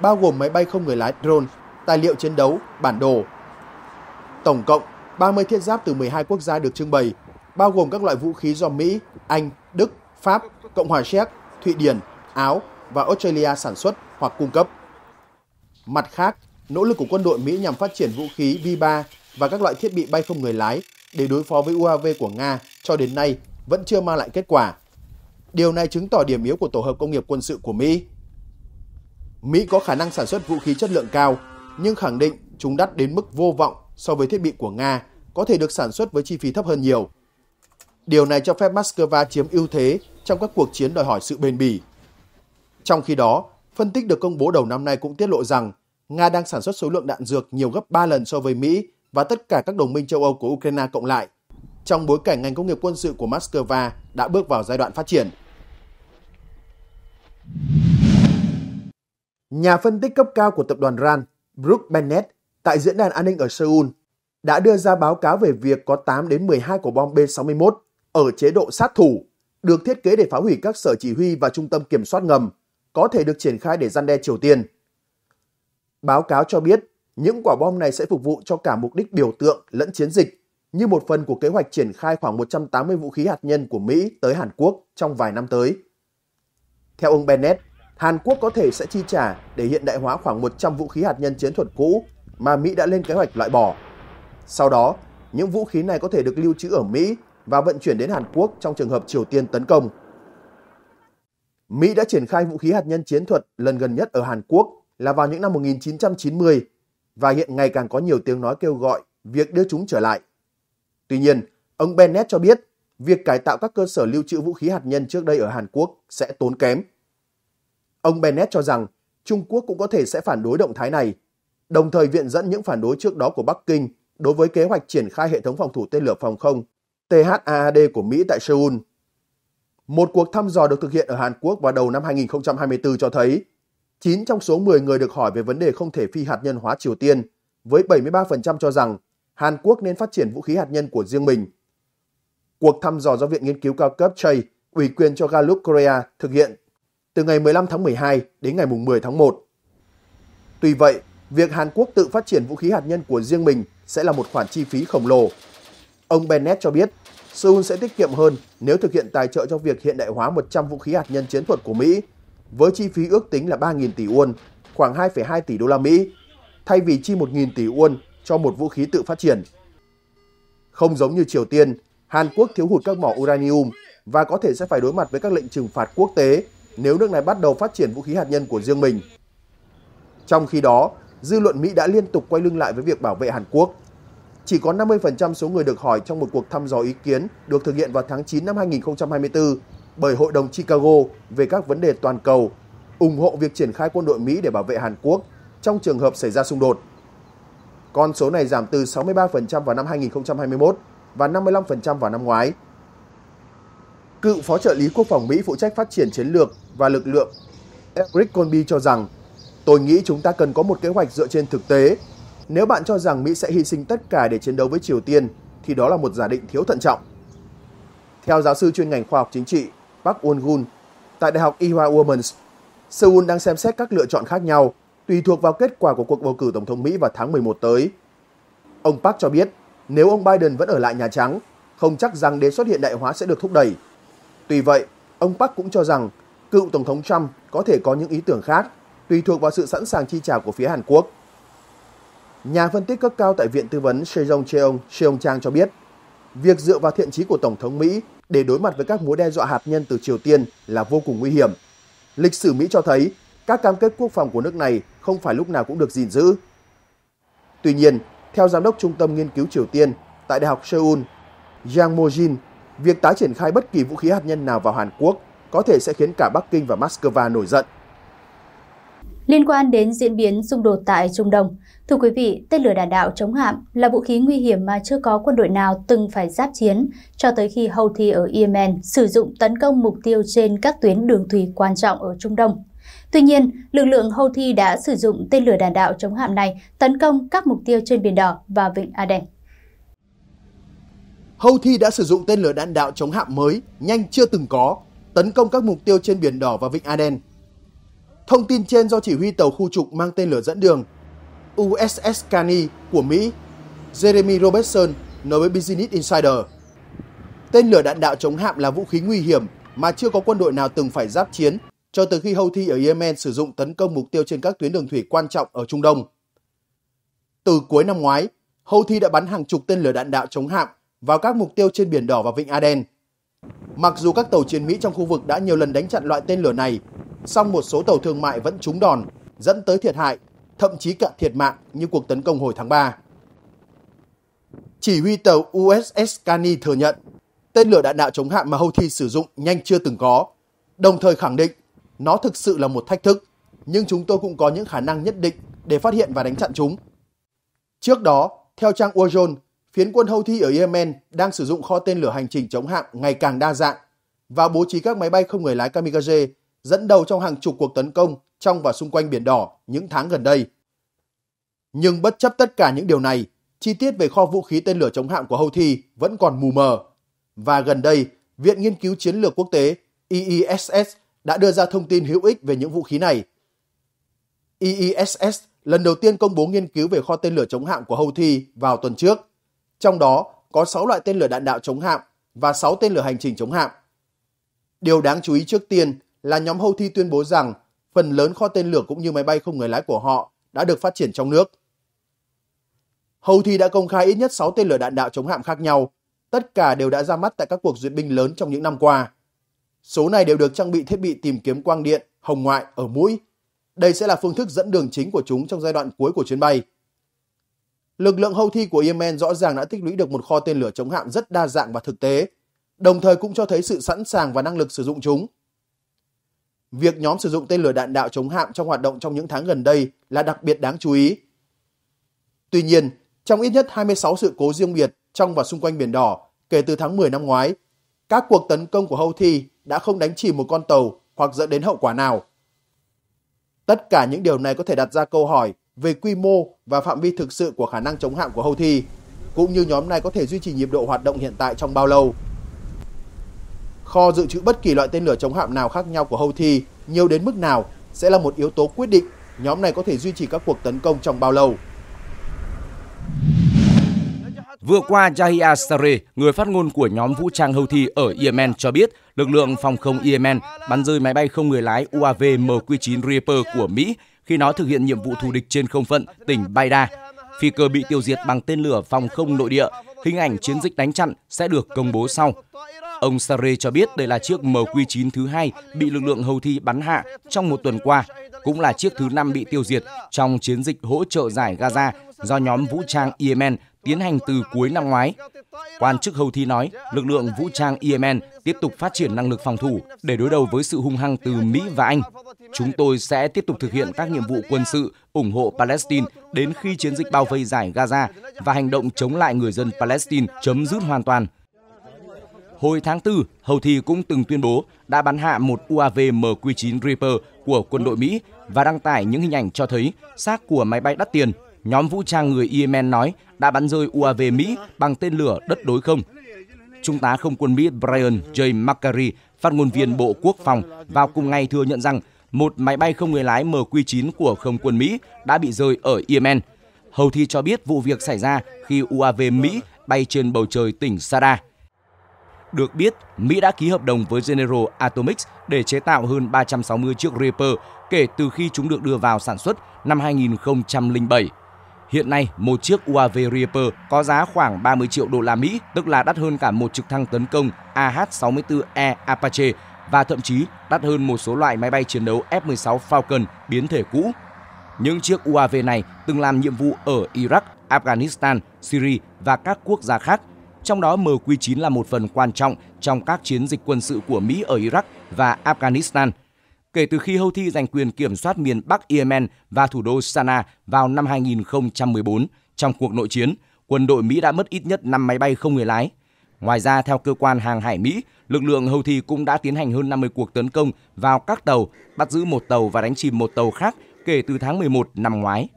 bao gồm máy bay không người lái drone, tài liệu chiến đấu, bản đồ. Tổng cộng, 30 thiết giáp từ 12 quốc gia được trưng bày, bao gồm các loại vũ khí do Mỹ, Anh, Đức, Pháp, Cộng hòa Séc, Thụy Điển, Áo, và Australia sản xuất hoặc cung cấp. Mặt khác, nỗ lực của quân đội Mỹ nhằm phát triển vũ khí V-3 và các loại thiết bị bay không người lái để đối phó với UAV của Nga cho đến nay vẫn chưa mang lại kết quả. Điều này chứng tỏ điểm yếu của tổ hợp công nghiệp quân sự của Mỹ. Mỹ có khả năng sản xuất vũ khí chất lượng cao, nhưng khẳng định chúng đắt đến mức vô vọng so với thiết bị của Nga có thể được sản xuất với chi phí thấp hơn nhiều. Điều này cho phép Moscow chiếm ưu thế trong các cuộc chiến đòi hỏi sự bền bỉ trong khi đó, phân tích được công bố đầu năm nay cũng tiết lộ rằng Nga đang sản xuất số lượng đạn dược nhiều gấp 3 lần so với Mỹ và tất cả các đồng minh châu Âu của Ukraine cộng lại, trong bối cảnh ngành công nghiệp quân sự của Moscow đã bước vào giai đoạn phát triển. Nhà phân tích cấp cao của tập đoàn RAN, Brooke Bennett, tại Diễn đàn An ninh ở Seoul, đã đưa ra báo cáo về việc có 8 đến 12 quả bom B-61 ở chế độ sát thủ được thiết kế để phá hủy các sở chỉ huy và trung tâm kiểm soát ngầm có thể được triển khai để gian đe Triều Tiên. Báo cáo cho biết, những quả bom này sẽ phục vụ cho cả mục đích biểu tượng lẫn chiến dịch, như một phần của kế hoạch triển khai khoảng 180 vũ khí hạt nhân của Mỹ tới Hàn Quốc trong vài năm tới. Theo ông Bennett, Hàn Quốc có thể sẽ chi trả để hiện đại hóa khoảng 100 vũ khí hạt nhân chiến thuật cũ mà Mỹ đã lên kế hoạch loại bỏ. Sau đó, những vũ khí này có thể được lưu trữ ở Mỹ và vận chuyển đến Hàn Quốc trong trường hợp Triều Tiên tấn công. Mỹ đã triển khai vũ khí hạt nhân chiến thuật lần gần nhất ở Hàn Quốc là vào những năm 1990 và hiện ngày càng có nhiều tiếng nói kêu gọi việc đưa chúng trở lại. Tuy nhiên, ông Bennett cho biết việc cải tạo các cơ sở lưu trữ vũ khí hạt nhân trước đây ở Hàn Quốc sẽ tốn kém. Ông Bennett cho rằng Trung Quốc cũng có thể sẽ phản đối động thái này, đồng thời viện dẫn những phản đối trước đó của Bắc Kinh đối với kế hoạch triển khai hệ thống phòng thủ tên lửa phòng không THAAD của Mỹ tại Seoul một cuộc thăm dò được thực hiện ở Hàn Quốc vào đầu năm 2024 cho thấy 9 trong số 10 người được hỏi về vấn đề không thể phi hạt nhân hóa Triều Tiên, với 73% cho rằng Hàn Quốc nên phát triển vũ khí hạt nhân của riêng mình. Cuộc thăm dò do Viện Nghiên cứu cao cấp Choi, ủy quyền cho Gallup Korea thực hiện từ ngày 15 tháng 12 đến ngày 10 tháng 1. Tuy vậy, việc Hàn Quốc tự phát triển vũ khí hạt nhân của riêng mình sẽ là một khoản chi phí khổng lồ. Ông Bennett cho biết Seoul sẽ tiết kiệm hơn nếu thực hiện tài trợ cho việc hiện đại hóa 100 vũ khí hạt nhân chiến thuật của Mỹ với chi phí ước tính là 3.000 tỷ won, khoảng 2,2 tỷ đô la Mỹ, thay vì chi 1.000 tỷ won cho một vũ khí tự phát triển. Không giống như Triều Tiên, Hàn Quốc thiếu hụt các mỏ uranium và có thể sẽ phải đối mặt với các lệnh trừng phạt quốc tế nếu nước này bắt đầu phát triển vũ khí hạt nhân của riêng mình. Trong khi đó, dư luận Mỹ đã liên tục quay lưng lại với việc bảo vệ Hàn Quốc chỉ có 50% số người được hỏi trong một cuộc thăm dò ý kiến được thực hiện vào tháng 9 năm 2024 bởi Hội đồng Chicago về các vấn đề toàn cầu ủng hộ việc triển khai quân đội Mỹ để bảo vệ Hàn Quốc trong trường hợp xảy ra xung đột. Con số này giảm từ 63% vào năm 2021 và 55% vào năm ngoái. Cựu Phó trợ lý Quốc phòng Mỹ phụ trách phát triển chiến lược và lực lượng Eric Colby cho rằng Tôi nghĩ chúng ta cần có một kế hoạch dựa trên thực tế nếu bạn cho rằng Mỹ sẽ hy sinh tất cả để chiến đấu với Triều Tiên, thì đó là một giả định thiếu thận trọng. Theo giáo sư chuyên ngành khoa học chính trị Park Won-gun tại Đại học Ewha Womans, Seoul đang xem xét các lựa chọn khác nhau tùy thuộc vào kết quả của cuộc bầu cử Tổng thống Mỹ vào tháng 11 tới. Ông Park cho biết, nếu ông Biden vẫn ở lại Nhà Trắng, không chắc rằng đề xuất hiện đại hóa sẽ được thúc đẩy. Tuy vậy, ông Park cũng cho rằng cựu Tổng thống Trump có thể có những ý tưởng khác, tùy thuộc vào sự sẵn sàng chi trả của phía Hàn Quốc. Nhà phân tích cấp cao tại Viện Tư vấn Sejong Cheong Cheong Chang cho biết, việc dựa vào thiện chí của Tổng thống Mỹ để đối mặt với các mối đe dọa hạt nhân từ Triều Tiên là vô cùng nguy hiểm. Lịch sử Mỹ cho thấy các cam kết quốc phòng của nước này không phải lúc nào cũng được gìn giữ. Tuy nhiên, theo Giám đốc Trung tâm Nghiên cứu Triều Tiên tại Đại học Seoul, Yang Mojin, việc tái triển khai bất kỳ vũ khí hạt nhân nào vào Hàn Quốc có thể sẽ khiến cả Bắc Kinh và Moscow nổi giận. Liên quan đến diễn biến xung đột tại Trung Đông, thưa quý vị, tên lửa đạn đạo chống hạm là vũ khí nguy hiểm mà chưa có quân đội nào từng phải giáp chiến cho tới khi Houthi ở Yemen sử dụng tấn công mục tiêu trên các tuyến đường thủy quan trọng ở Trung Đông. Tuy nhiên, lực lượng Houthi đã sử dụng tên lửa đạn đạo chống hạm này tấn công các mục tiêu trên Biển Đỏ và Vịnh Aden. Houthi đã sử dụng tên lửa đạn đạo chống hạm mới, nhanh chưa từng có, tấn công các mục tiêu trên Biển Đỏ và Vịnh Aden Thông tin trên do chỉ huy tàu khu trục mang tên lửa dẫn đường USS Caney của Mỹ, Jeremy Robertson nói với Business Insider. Tên lửa đạn đạo chống hạm là vũ khí nguy hiểm mà chưa có quân đội nào từng phải giáp chiến cho tới khi Houthi ở Yemen sử dụng tấn công mục tiêu trên các tuyến đường thủy quan trọng ở Trung Đông. Từ cuối năm ngoái, Houthi đã bắn hàng chục tên lửa đạn đạo chống hạm vào các mục tiêu trên biển đỏ và vịnh Aden – Mặc dù các tàu chiến Mỹ trong khu vực đã nhiều lần đánh chặn loại tên lửa này, song một số tàu thương mại vẫn trúng đòn, dẫn tới thiệt hại, thậm chí cả thiệt mạng như cuộc tấn công hồi tháng 3. Chỉ huy tàu USS Cani thừa nhận tên lửa đạn đạo chống hạm mà Houthi sử dụng nhanh chưa từng có, đồng thời khẳng định nó thực sự là một thách thức, nhưng chúng tôi cũng có những khả năng nhất định để phát hiện và đánh chặn chúng. Trước đó, theo trang Wojol, phiến quân Houthi ở Yemen đang sử dụng kho tên lửa hành trình chống hạm ngày càng đa dạng và bố trí các máy bay không người lái kamikaze dẫn đầu trong hàng chục cuộc tấn công trong và xung quanh Biển Đỏ những tháng gần đây. Nhưng bất chấp tất cả những điều này, chi tiết về kho vũ khí tên lửa chống hạm của Houthi vẫn còn mù mờ. Và gần đây, Viện Nghiên cứu Chiến lược Quốc tế EESS đã đưa ra thông tin hữu ích về những vũ khí này. EESS lần đầu tiên công bố nghiên cứu về kho tên lửa chống hạm của Houthi vào tuần trước – trong đó có 6 loại tên lửa đạn đạo chống hạm và 6 tên lửa hành trình chống hạm. Điều đáng chú ý trước tiên là nhóm Houthi tuyên bố rằng phần lớn kho tên lửa cũng như máy bay không người lái của họ đã được phát triển trong nước. Houthi đã công khai ít nhất 6 tên lửa đạn đạo chống hạm khác nhau, tất cả đều đã ra mắt tại các cuộc duyệt binh lớn trong những năm qua. Số này đều được trang bị thiết bị tìm kiếm quang điện, hồng ngoại ở mũi. Đây sẽ là phương thức dẫn đường chính của chúng trong giai đoạn cuối của chuyến bay – Lực lượng Houthi của Yemen rõ ràng đã tích lũy được một kho tên lửa chống hạm rất đa dạng và thực tế, đồng thời cũng cho thấy sự sẵn sàng và năng lực sử dụng chúng. Việc nhóm sử dụng tên lửa đạn đạo chống hạm trong hoạt động trong những tháng gần đây là đặc biệt đáng chú ý. Tuy nhiên, trong ít nhất 26 sự cố riêng biệt trong và xung quanh Biển Đỏ kể từ tháng 10 năm ngoái, các cuộc tấn công của Houthi đã không đánh chìm một con tàu hoặc dẫn đến hậu quả nào. Tất cả những điều này có thể đặt ra câu hỏi về quy mô và phạm vi thực sự của khả năng chống hạm của Houthi, cũng như nhóm này có thể duy trì nhịp độ hoạt động hiện tại trong bao lâu. Kho dự trữ bất kỳ loại tên lửa chống hạm nào khác nhau của Houthi nhiều đến mức nào sẽ là một yếu tố quyết định nhóm này có thể duy trì các cuộc tấn công trong bao lâu. Vừa qua, Yahya Sari, người phát ngôn của nhóm vũ trang Houthi ở Yemen cho biết lực lượng phòng không Yemen bắn rơi máy bay không người lái UAV MQ-9 Reaper của Mỹ khi nó thực hiện nhiệm vụ thù địch trên không phận tỉnh Baida. Phi cơ bị tiêu diệt bằng tên lửa phòng không nội địa. Hình ảnh chiến dịch đánh chặn sẽ được công bố sau. Ông Sare cho biết đây là chiếc MQ-9 thứ hai bị lực lượng Houthi bắn hạ trong một tuần qua, cũng là chiếc thứ năm bị tiêu diệt trong chiến dịch hỗ trợ giải Gaza do nhóm vũ trang Yemen tiến hành từ cuối năm ngoái. Quan chức Houthi nói lực lượng vũ trang Yemen tiếp tục phát triển năng lực phòng thủ để đối đầu với sự hung hăng từ Mỹ và Anh. Chúng tôi sẽ tiếp tục thực hiện các nhiệm vụ quân sự ủng hộ Palestine đến khi chiến dịch bao vây giải Gaza và hành động chống lại người dân Palestine chấm dứt hoàn toàn. Hồi tháng 4, Houthi cũng từng tuyên bố đã bắn hạ một UAV MQ-9 Reaper của quân đội Mỹ và đăng tải những hình ảnh cho thấy xác của máy bay đắt tiền Nhóm vũ trang người Yemen nói đã bắn rơi UAV Mỹ bằng tên lửa đất đối không. Trung tá không quân Mỹ Brian J. McCary, phát ngôn viên Bộ Quốc phòng, vào cùng ngày thừa nhận rằng một máy bay không người lái MQ-9 của không quân Mỹ đã bị rơi ở Yemen. Hầu thi cho biết vụ việc xảy ra khi UAV Mỹ bay trên bầu trời tỉnh Sada. Được biết, Mỹ đã ký hợp đồng với General Atomics để chế tạo hơn 360 chiếc Reaper kể từ khi chúng được đưa vào sản xuất năm 2007. Hiện nay, một chiếc UAV Reaper có giá khoảng 30 triệu đô la Mỹ, tức là đắt hơn cả một trực thăng tấn công AH-64E Apache và thậm chí đắt hơn một số loại máy bay chiến đấu F-16 Falcon biến thể cũ. Những chiếc UAV này từng làm nhiệm vụ ở Iraq, Afghanistan, Syria và các quốc gia khác. Trong đó MQ-9 là một phần quan trọng trong các chiến dịch quân sự của Mỹ ở Iraq và Afghanistan – kể từ khi Houthi giành quyền kiểm soát miền Bắc Yemen và thủ đô Sana vào năm 2014. Trong cuộc nội chiến, quân đội Mỹ đã mất ít nhất 5 máy bay không người lái. Ngoài ra, theo cơ quan hàng hải Mỹ, lực lượng Houthi cũng đã tiến hành hơn 50 cuộc tấn công vào các tàu, bắt giữ một tàu và đánh chìm một tàu khác kể từ tháng 11 năm ngoái.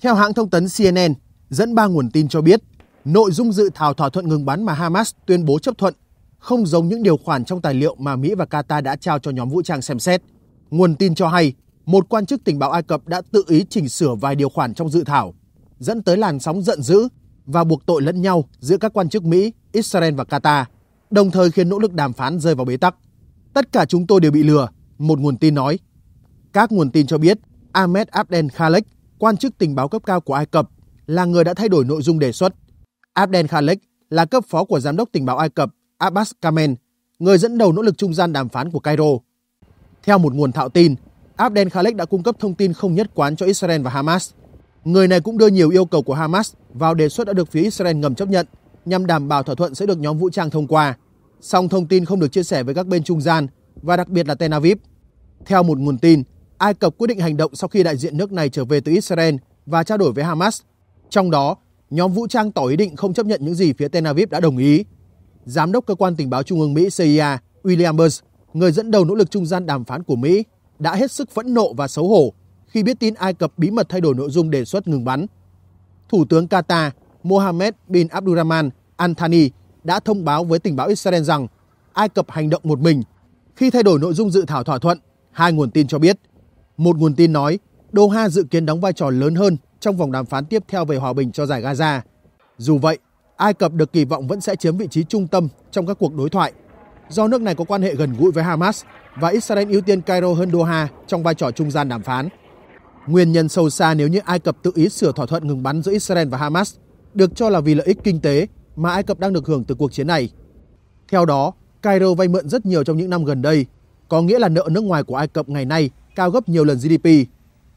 Theo hãng thông tấn CNN, dẫn ba nguồn tin cho biết, nội dung dự thảo thỏa thuận ngừng bắn mà Hamas tuyên bố chấp thuận không giống những điều khoản trong tài liệu mà Mỹ và Qatar đã trao cho nhóm vũ trang xem xét. Nguồn tin cho hay, một quan chức tình báo Ai Cập đã tự ý chỉnh sửa vài điều khoản trong dự thảo, dẫn tới làn sóng giận dữ và buộc tội lẫn nhau giữa các quan chức Mỹ, Israel và Qatar, đồng thời khiến nỗ lực đàm phán rơi vào bế tắc. Tất cả chúng tôi đều bị lừa, một nguồn tin nói. Các nguồn tin cho biết, Ahmed Abdel Khalek, quan chức tình báo cấp cao của Ai Cập, là người đã thay đổi nội dung đề xuất. Abdel Khalek là cấp phó của giám đốc tình báo Ai Cập Abbas Kamen, người dẫn đầu nỗ lực trung gian đàm phán của Cairo. Theo một nguồn thạo tin, Abdel Khalek đã cung cấp thông tin không nhất quán cho Israel và Hamas. Người này cũng đưa nhiều yêu cầu của Hamas vào đề xuất đã được phía Israel ngầm chấp nhận nhằm đảm bảo thỏa thuận sẽ được nhóm vũ trang thông qua. Song thông tin không được chia sẻ với các bên trung gian và đặc biệt là Tel Aviv. Theo một nguồn tin, Ai Cập quyết định hành động sau khi đại diện nước này trở về từ Israel và trao đổi với Hamas. Trong đó, nhóm vũ trang tỏ ý định không chấp nhận những gì phía Tel Aviv đã đồng ý Giám đốc Cơ quan Tình báo Trung ương Mỹ CIA William Burns, người dẫn đầu nỗ lực trung gian đàm phán của Mỹ, đã hết sức phẫn nộ và xấu hổ khi biết tin Ai Cập bí mật thay đổi nội dung đề xuất ngừng bắn. Thủ tướng Qatar Mohammed bin Abdurrahman thani đã thông báo với tình báo Israel rằng Ai Cập hành động một mình khi thay đổi nội dung dự thảo thỏa thuận, hai nguồn tin cho biết. Một nguồn tin nói Doha dự kiến đóng vai trò lớn hơn trong vòng đàm phán tiếp theo về hòa bình cho giải Gaza. Dù vậy, Ai Cập được kỳ vọng vẫn sẽ chiếm vị trí trung tâm trong các cuộc đối thoại do nước này có quan hệ gần gũi với Hamas và Israel ưu tiên Cairo hơn Doha trong vai trò trung gian đàm phán. Nguyên nhân sâu xa nếu như Ai Cập tự ý sửa thỏa thuận ngừng bắn giữa Israel và Hamas được cho là vì lợi ích kinh tế mà Ai Cập đang được hưởng từ cuộc chiến này. Theo đó, Cairo vay mượn rất nhiều trong những năm gần đây, có nghĩa là nợ nước ngoài của Ai Cập ngày nay cao gấp nhiều lần GDP.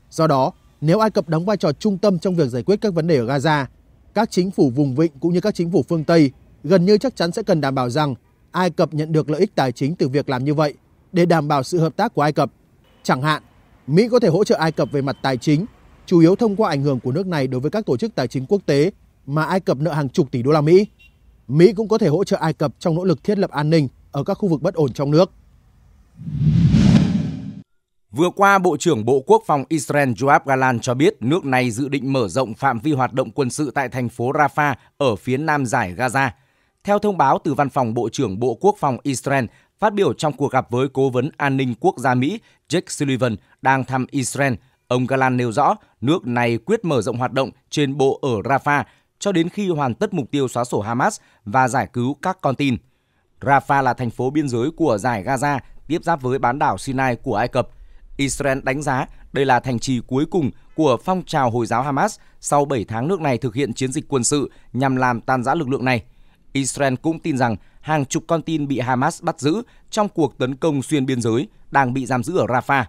Do đó, nếu Ai Cập đóng vai trò trung tâm trong việc giải quyết các vấn đề ở Gaza các chính phủ vùng vịnh cũng như các chính phủ phương Tây gần như chắc chắn sẽ cần đảm bảo rằng Ai Cập nhận được lợi ích tài chính từ việc làm như vậy để đảm bảo sự hợp tác của Ai Cập. Chẳng hạn, Mỹ có thể hỗ trợ Ai Cập về mặt tài chính, chủ yếu thông qua ảnh hưởng của nước này đối với các tổ chức tài chính quốc tế mà Ai Cập nợ hàng chục tỷ đô la Mỹ. Mỹ cũng có thể hỗ trợ Ai Cập trong nỗ lực thiết lập an ninh ở các khu vực bất ổn trong nước. Vừa qua, Bộ trưởng Bộ Quốc phòng Israel Joab Galan cho biết nước này dự định mở rộng phạm vi hoạt động quân sự tại thành phố Rafah ở phía nam giải Gaza. Theo thông báo từ Văn phòng Bộ trưởng Bộ Quốc phòng Israel, phát biểu trong cuộc gặp với Cố vấn An ninh Quốc gia Mỹ Jake Sullivan đang thăm Israel, ông Galan nêu rõ nước này quyết mở rộng hoạt động trên bộ ở Rafah cho đến khi hoàn tất mục tiêu xóa sổ Hamas và giải cứu các con tin. Rafah là thành phố biên giới của giải Gaza tiếp giáp với bán đảo Sinai của Ai Cập – Israel đánh giá đây là thành trì cuối cùng của phong trào Hồi giáo Hamas sau 7 tháng nước này thực hiện chiến dịch quân sự nhằm làm tan rã lực lượng này. Israel cũng tin rằng hàng chục con tin bị Hamas bắt giữ trong cuộc tấn công xuyên biên giới đang bị giam giữ ở Rafah.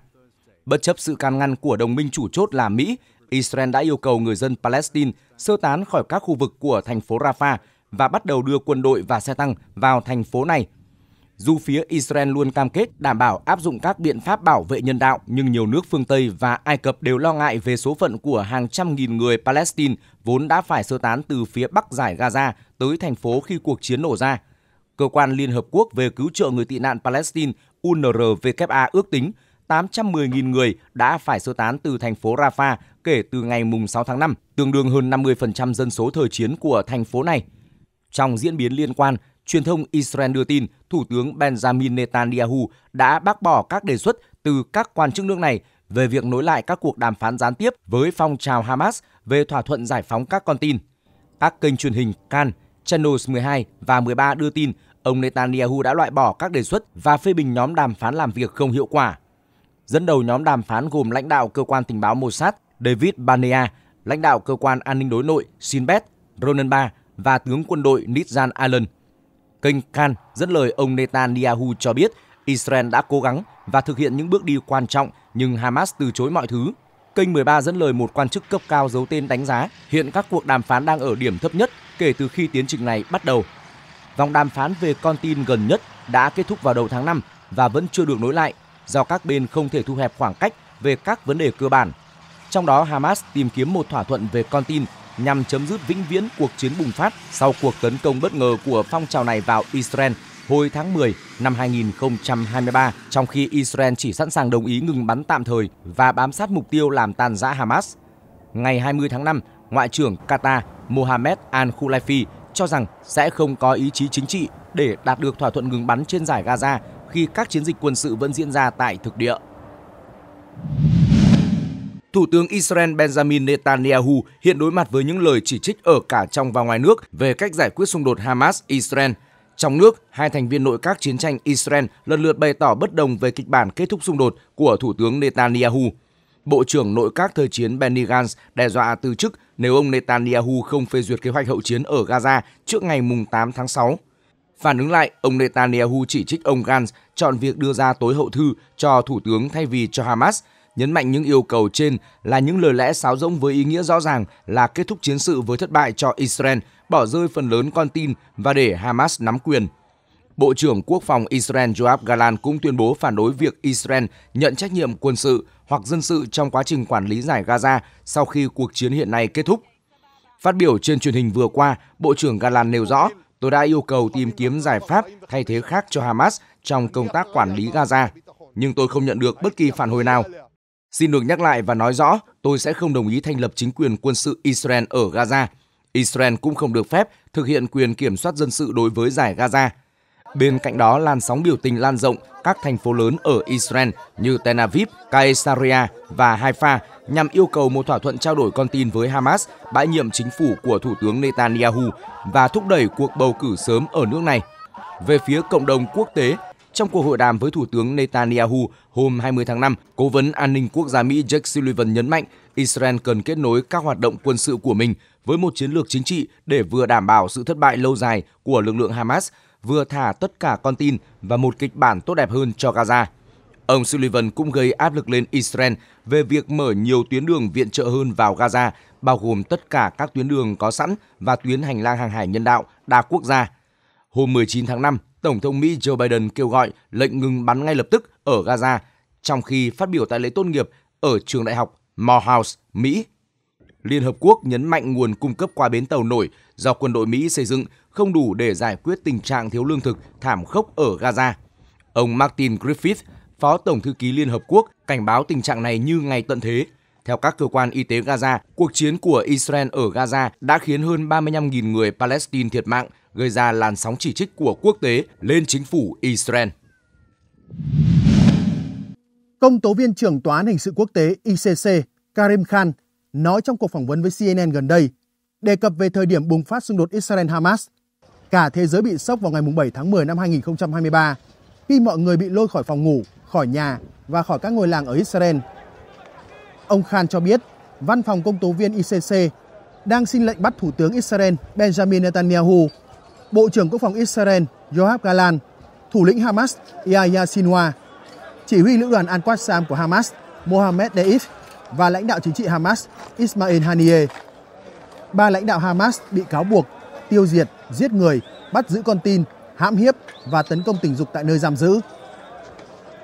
Bất chấp sự can ngăn của đồng minh chủ chốt là Mỹ, Israel đã yêu cầu người dân Palestine sơ tán khỏi các khu vực của thành phố Rafah và bắt đầu đưa quân đội và xe tăng vào thành phố này dù phía Israel luôn cam kết đảm bảo áp dụng các biện pháp bảo vệ nhân đạo, nhưng nhiều nước phương Tây và Ai Cập đều lo ngại về số phận của hàng trăm nghìn người Palestine vốn đã phải sơ tán từ phía bắc giải Gaza tới thành phố khi cuộc chiến nổ ra. Cơ quan Liên Hợp Quốc về cứu trợ người tị nạn Palestine UNRWA ước tính 810.000 người đã phải sơ tán từ thành phố Rafah kể từ ngày 6 tháng 5, tương đương hơn 50% dân số thời chiến của thành phố này. Trong diễn biến liên quan, Truyền thông Israel đưa tin Thủ tướng Benjamin Netanyahu đã bác bỏ các đề xuất từ các quan chức nước này về việc nối lại các cuộc đàm phán gián tiếp với phong trào Hamas về thỏa thuận giải phóng các con tin. Các kênh truyền hình Can, Channels 12 và 13 đưa tin ông Netanyahu đã loại bỏ các đề xuất và phê bình nhóm đàm phán làm việc không hiệu quả. Dẫn đầu nhóm đàm phán gồm lãnh đạo cơ quan tình báo Mossad David Banea, lãnh đạo cơ quan an ninh đối nội Sinbad Ba và tướng quân đội Nizan Allen. Kênh Khan dẫn lời ông Netanyahu cho biết Israel đã cố gắng và thực hiện những bước đi quan trọng nhưng Hamas từ chối mọi thứ. Kênh 13 dẫn lời một quan chức cấp cao giấu tên đánh giá hiện các cuộc đàm phán đang ở điểm thấp nhất kể từ khi tiến trình này bắt đầu. Vòng đàm phán về con tin gần nhất đã kết thúc vào đầu tháng 5 và vẫn chưa được nối lại do các bên không thể thu hẹp khoảng cách về các vấn đề cơ bản. Trong đó Hamas tìm kiếm một thỏa thuận về con tin nhằm chấm dứt vĩnh viễn cuộc chiến bùng phát sau cuộc tấn công bất ngờ của phong trào này vào Israel hồi tháng 10 năm 2023, trong khi Israel chỉ sẵn sàng đồng ý ngừng bắn tạm thời và bám sát mục tiêu làm tàn rã Hamas. Ngày 20 tháng 5, Ngoại trưởng Qatar Mohammed Al-Khulaifi cho rằng sẽ không có ý chí chính trị để đạt được thỏa thuận ngừng bắn trên giải Gaza khi các chiến dịch quân sự vẫn diễn ra tại thực địa. Thủ tướng Israel Benjamin Netanyahu hiện đối mặt với những lời chỉ trích ở cả trong và ngoài nước về cách giải quyết xung đột Hamas-Israel. Trong nước, hai thành viên nội các chiến tranh Israel lần lượt bày tỏ bất đồng về kịch bản kết thúc xung đột của Thủ tướng Netanyahu. Bộ trưởng nội các thời chiến Benny Gantz đe dọa từ chức nếu ông Netanyahu không phê duyệt kế hoạch hậu chiến ở Gaza trước ngày 8 tháng 6. Phản ứng lại, ông Netanyahu chỉ trích ông Gantz chọn việc đưa ra tối hậu thư cho Thủ tướng thay vì cho Hamas – nhấn mạnh những yêu cầu trên là những lời lẽ sáo rỗng với ý nghĩa rõ ràng là kết thúc chiến sự với thất bại cho Israel, bỏ rơi phần lớn con tin và để Hamas nắm quyền. Bộ trưởng Quốc phòng Israel Joab Galan cũng tuyên bố phản đối việc Israel nhận trách nhiệm quân sự hoặc dân sự trong quá trình quản lý giải Gaza sau khi cuộc chiến hiện nay kết thúc. Phát biểu trên truyền hình vừa qua, Bộ trưởng Galan nêu rõ, tôi đã yêu cầu tìm kiếm giải pháp thay thế khác cho Hamas trong công tác quản lý Gaza, nhưng tôi không nhận được bất kỳ phản hồi nào. Xin được nhắc lại và nói rõ, tôi sẽ không đồng ý thành lập chính quyền quân sự Israel ở Gaza. Israel cũng không được phép thực hiện quyền kiểm soát dân sự đối với giải Gaza. Bên cạnh đó, làn sóng biểu tình lan rộng các thành phố lớn ở Israel như Tel Aviv, Caesarea và Haifa nhằm yêu cầu một thỏa thuận trao đổi con tin với Hamas, bãi nhiệm chính phủ của Thủ tướng Netanyahu và thúc đẩy cuộc bầu cử sớm ở nước này. Về phía cộng đồng quốc tế, trong cuộc hội đàm với Thủ tướng Netanyahu hôm 20 tháng 5, Cố vấn An ninh Quốc gia Mỹ Jake Sullivan nhấn mạnh Israel cần kết nối các hoạt động quân sự của mình với một chiến lược chính trị để vừa đảm bảo sự thất bại lâu dài của lực lượng Hamas, vừa thả tất cả con tin và một kịch bản tốt đẹp hơn cho Gaza. Ông Sullivan cũng gây áp lực lên Israel về việc mở nhiều tuyến đường viện trợ hơn vào Gaza, bao gồm tất cả các tuyến đường có sẵn và tuyến hành lang hàng hải nhân đạo đa quốc gia. Hôm 19 tháng 5, Tổng thống Mỹ Joe Biden kêu gọi lệnh ngừng bắn ngay lập tức ở Gaza, trong khi phát biểu tại lễ tốt nghiệp ở trường đại học Morehouse, Mỹ. Liên Hợp Quốc nhấn mạnh nguồn cung cấp qua bến tàu nổi do quân đội Mỹ xây dựng không đủ để giải quyết tình trạng thiếu lương thực thảm khốc ở Gaza. Ông Martin Griffith, Phó Tổng Thư ký Liên Hợp Quốc, cảnh báo tình trạng này như ngày tận thế – theo các cơ quan y tế Gaza, cuộc chiến của Israel ở Gaza đã khiến hơn 35.000 người Palestine thiệt mạng, gây ra làn sóng chỉ trích của quốc tế lên chính phủ Israel. Công tố viên trưởng Tòa án Hình sự Quốc tế ICC Karim Khan nói trong cuộc phỏng vấn với CNN gần đây, đề cập về thời điểm bùng phát xung đột Israel-Hamas. Cả thế giới bị sốc vào ngày 7 tháng 10 năm 2023, khi mọi người bị lôi khỏi phòng ngủ, khỏi nhà và khỏi các ngôi làng ở Israel Ông Khan cho biết, văn phòng công tố viên ICC đang xin lệnh bắt Thủ tướng Israel Benjamin Netanyahu, Bộ trưởng Quốc phòng Israel Yoav Galan, thủ lĩnh Hamas Yahya Sinwar, chỉ huy lữ đoàn Al-Qassam của Hamas Mohammed Deif và lãnh đạo chính trị Hamas Ismail Haniyeh. Ba lãnh đạo Hamas bị cáo buộc tiêu diệt, giết người, bắt giữ con tin, hãm hiếp và tấn công tình dục tại nơi giam giữ.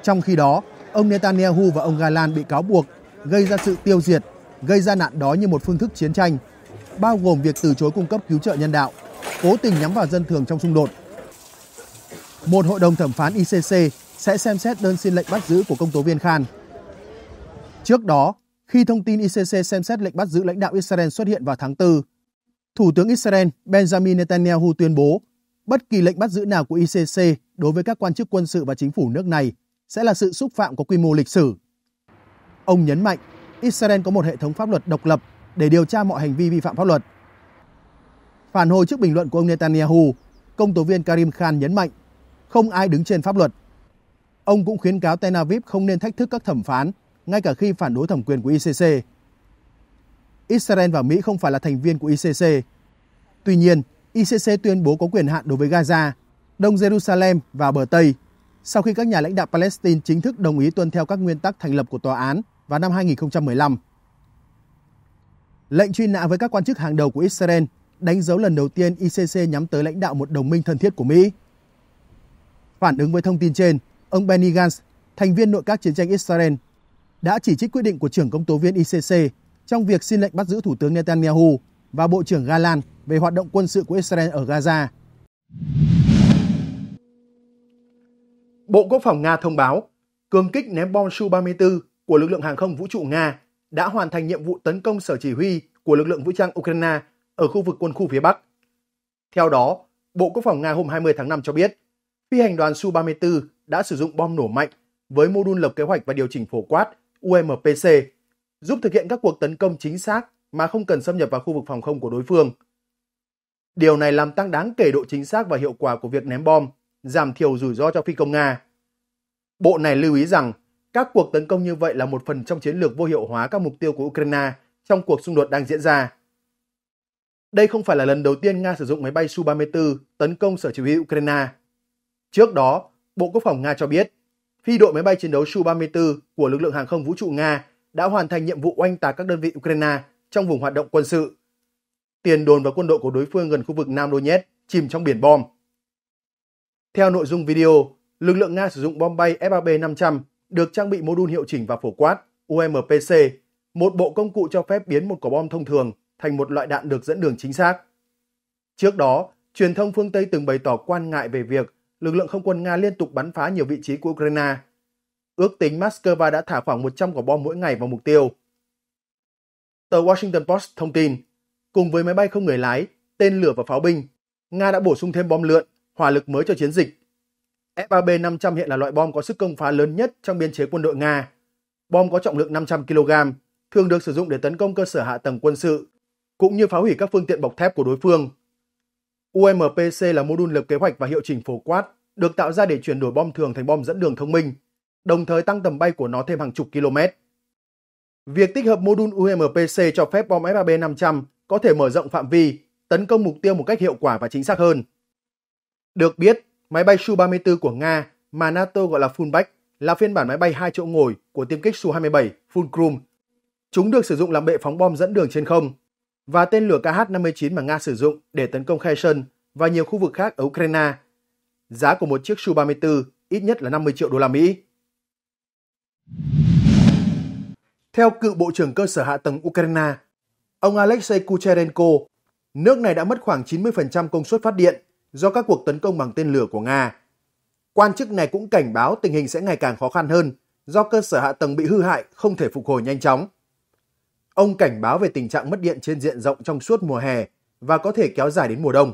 Trong khi đó, ông Netanyahu và ông Galan bị cáo buộc gây ra sự tiêu diệt, gây ra nạn đói như một phương thức chiến tranh, bao gồm việc từ chối cung cấp cứu trợ nhân đạo, cố tình nhắm vào dân thường trong xung đột. Một hội đồng thẩm phán ICC sẽ xem xét đơn xin lệnh bắt giữ của công tố viên Khan. Trước đó, khi thông tin ICC xem xét lệnh bắt giữ lãnh đạo Israel xuất hiện vào tháng 4, Thủ tướng Israel Benjamin Netanyahu tuyên bố bất kỳ lệnh bắt giữ nào của ICC đối với các quan chức quân sự và chính phủ nước này sẽ là sự xúc phạm có quy mô lịch sử Ông nhấn mạnh Israel có một hệ thống pháp luật độc lập để điều tra mọi hành vi vi phạm pháp luật. Phản hồi trước bình luận của ông Netanyahu, công tố viên Karim Khan nhấn mạnh không ai đứng trên pháp luật. Ông cũng khuyến cáo Tel Aviv không nên thách thức các thẩm phán ngay cả khi phản đối thẩm quyền của ICC. Israel và Mỹ không phải là thành viên của ICC. Tuy nhiên, ICC tuyên bố có quyền hạn đối với Gaza, Đông Jerusalem và bờ Tây sau khi các nhà lãnh đạo Palestine chính thức đồng ý tuân theo các nguyên tắc thành lập của tòa án vào năm 2015. Lệnh truy nã với các quan chức hàng đầu của Israel đánh dấu lần đầu tiên ICC nhắm tới lãnh đạo một đồng minh thân thiết của Mỹ. Phản ứng với thông tin trên, ông Benny Gantz, thành viên nội các chiến tranh Israel, đã chỉ trích quyết định của trưởng công tố viên ICC trong việc xin lệnh bắt giữ Thủ tướng Netanyahu và Bộ trưởng Galan về hoạt động quân sự của Israel ở Gaza. Bộ Quốc phòng Nga thông báo cường kích ném bom Su-34 của lực lượng hàng không vũ trụ Nga đã hoàn thành nhiệm vụ tấn công sở chỉ huy của lực lượng vũ trang Ukraine ở khu vực quân khu phía Bắc. Theo đó, Bộ Quốc phòng Nga hôm 20 tháng 5 cho biết, phi hành đoàn Su-34 đã sử dụng bom nổ mạnh với mô đun lập kế hoạch và điều chỉnh phổ quát UMPC, giúp thực hiện các cuộc tấn công chính xác mà không cần xâm nhập vào khu vực phòng không của đối phương. Điều này làm tăng đáng kể độ chính xác và hiệu quả của việc ném bom giảm thiểu rủi ro cho phi công Nga. Bộ này lưu ý rằng các cuộc tấn công như vậy là một phần trong chiến lược vô hiệu hóa các mục tiêu của Ukraine trong cuộc xung đột đang diễn ra. Đây không phải là lần đầu tiên Nga sử dụng máy bay Su-34 tấn công sở chỉ huy Ukraine. Trước đó, Bộ Quốc phòng Nga cho biết, phi đội máy bay chiến đấu Su-34 của lực lượng hàng không vũ trụ Nga đã hoàn thành nhiệm vụ oanh tạc các đơn vị Ukraine trong vùng hoạt động quân sự. Tiền đồn và quân đội của đối phương gần khu vực Nam Donetsk chìm trong biển bom. Theo nội dung video, lực lượng Nga sử dụng bom bay FAB-500 được trang bị mô đun hiệu chỉnh và phổ quát UMPC, một bộ công cụ cho phép biến một quả bom thông thường thành một loại đạn được dẫn đường chính xác. Trước đó, truyền thông phương Tây từng bày tỏ quan ngại về việc lực lượng không quân Nga liên tục bắn phá nhiều vị trí của Ukraine. Ước tính Moscow đã thả khoảng 100 quả bom mỗi ngày vào mục tiêu. Tờ Washington Post thông tin, cùng với máy bay không người lái, tên lửa và pháo binh, Nga đã bổ sung thêm bom lượn hỏa lực mới cho chiến dịch. F-3B-500 hiện là loại bom có sức công phá lớn nhất trong biên chế quân đội Nga. Bom có trọng lượng 500 kg, thường được sử dụng để tấn công cơ sở hạ tầng quân sự, cũng như phá hủy các phương tiện bọc thép của đối phương. UMPC là mô đun lập kế hoạch và hiệu chỉnh phổ quát, được tạo ra để chuyển đổi bom thường thành bom dẫn đường thông minh, đồng thời tăng tầm bay của nó thêm hàng chục km. Việc tích hợp mô đun UMPC cho phép bom F-3B-500 có thể mở rộng phạm vi, tấn công mục tiêu một cách hiệu quả và chính xác hơn. Được biết, máy bay Su-34 của Nga mà NATO gọi là Fullback là phiên bản máy bay hai chỗ ngồi của tiêm kích Su-27 Fulcrum. Chúng được sử dụng làm bệ phóng bom dẫn đường trên không và tên lửa KH-59 mà Nga sử dụng để tấn công Kherson và nhiều khu vực khác ở Ukraine. Giá của một chiếc Su-34 ít nhất là 50 triệu đô la Mỹ. Theo cựu Bộ trưởng Cơ sở Hạ tầng Ukraine, ông Alexei Kucherenko, nước này đã mất khoảng 90% công suất phát điện do các cuộc tấn công bằng tên lửa của Nga. Quan chức này cũng cảnh báo tình hình sẽ ngày càng khó khăn hơn do cơ sở hạ tầng bị hư hại không thể phục hồi nhanh chóng. Ông cảnh báo về tình trạng mất điện trên diện rộng trong suốt mùa hè và có thể kéo dài đến mùa đông.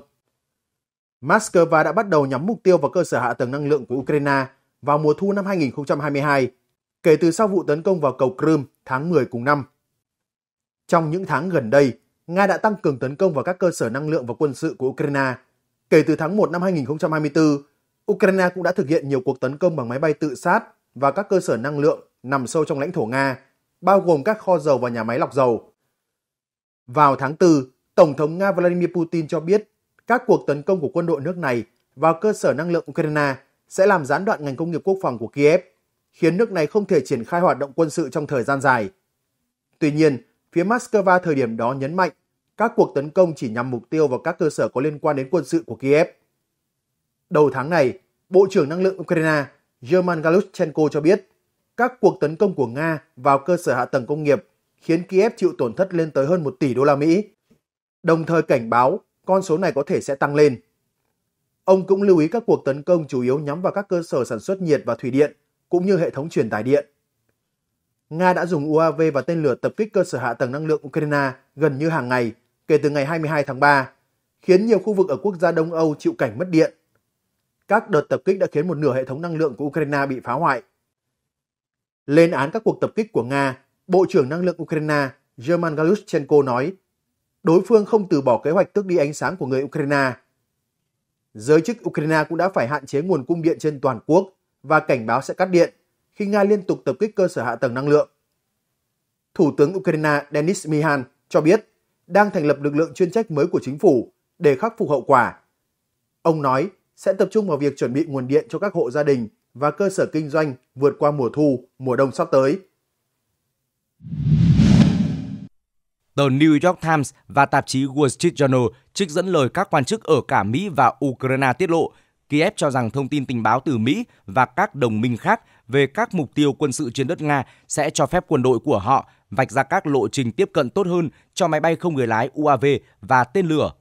Moscow đã bắt đầu nhắm mục tiêu vào cơ sở hạ tầng năng lượng của Ukraine vào mùa thu năm 2022, kể từ sau vụ tấn công vào cầu Crimea tháng 10 cùng năm. Trong những tháng gần đây, Nga đã tăng cường tấn công vào các cơ sở năng lượng và quân sự của Ukraine Kể từ tháng 1 năm 2024, Ukraine cũng đã thực hiện nhiều cuộc tấn công bằng máy bay tự sát và các cơ sở năng lượng nằm sâu trong lãnh thổ Nga, bao gồm các kho dầu và nhà máy lọc dầu. Vào tháng 4, Tổng thống Nga Vladimir Putin cho biết các cuộc tấn công của quân đội nước này vào cơ sở năng lượng Ukraine sẽ làm gián đoạn ngành công nghiệp quốc phòng của Kiev, khiến nước này không thể triển khai hoạt động quân sự trong thời gian dài. Tuy nhiên, phía Moscow thời điểm đó nhấn mạnh các cuộc tấn công chỉ nhằm mục tiêu vào các cơ sở có liên quan đến quân sự của Kiev. Đầu tháng này, Bộ trưởng Năng lượng Ukraine German Galushchenko cho biết các cuộc tấn công của Nga vào cơ sở hạ tầng công nghiệp khiến Kiev chịu tổn thất lên tới hơn 1 tỷ đô la Mỹ, đồng thời cảnh báo con số này có thể sẽ tăng lên. Ông cũng lưu ý các cuộc tấn công chủ yếu nhắm vào các cơ sở sản xuất nhiệt và thủy điện, cũng như hệ thống truyền tải điện. Nga đã dùng UAV và tên lửa tập kích cơ sở hạ tầng năng lượng Ukraine gần như hàng ngày – kể từ ngày 22 tháng 3, khiến nhiều khu vực ở quốc gia Đông Âu chịu cảnh mất điện. Các đợt tập kích đã khiến một nửa hệ thống năng lượng của Ukraine bị phá hoại. Lên án các cuộc tập kích của Nga, Bộ trưởng Năng lượng Ukraine German Galushchenko nói đối phương không từ bỏ kế hoạch tước đi ánh sáng của người Ukraine. Giới chức Ukraine cũng đã phải hạn chế nguồn cung điện trên toàn quốc và cảnh báo sẽ cắt điện khi Nga liên tục tập kích cơ sở hạ tầng năng lượng. Thủ tướng Ukraine Denis Mihan cho biết đang thành lập lực lượng chuyên trách mới của chính phủ để khắc phục hậu quả. Ông nói sẽ tập trung vào việc chuẩn bị nguồn điện cho các hộ gia đình và cơ sở kinh doanh vượt qua mùa thu, mùa đông sắp tới. Tờ New York Times và tạp chí Wall Street Journal trích dẫn lời các quan chức ở cả Mỹ và Ukraine tiết lộ, Kiev cho rằng thông tin tình báo từ Mỹ và các đồng minh khác về các mục tiêu quân sự trên đất Nga sẽ cho phép quân đội của họ vạch ra các lộ trình tiếp cận tốt hơn cho máy bay không người lái UAV và tên lửa.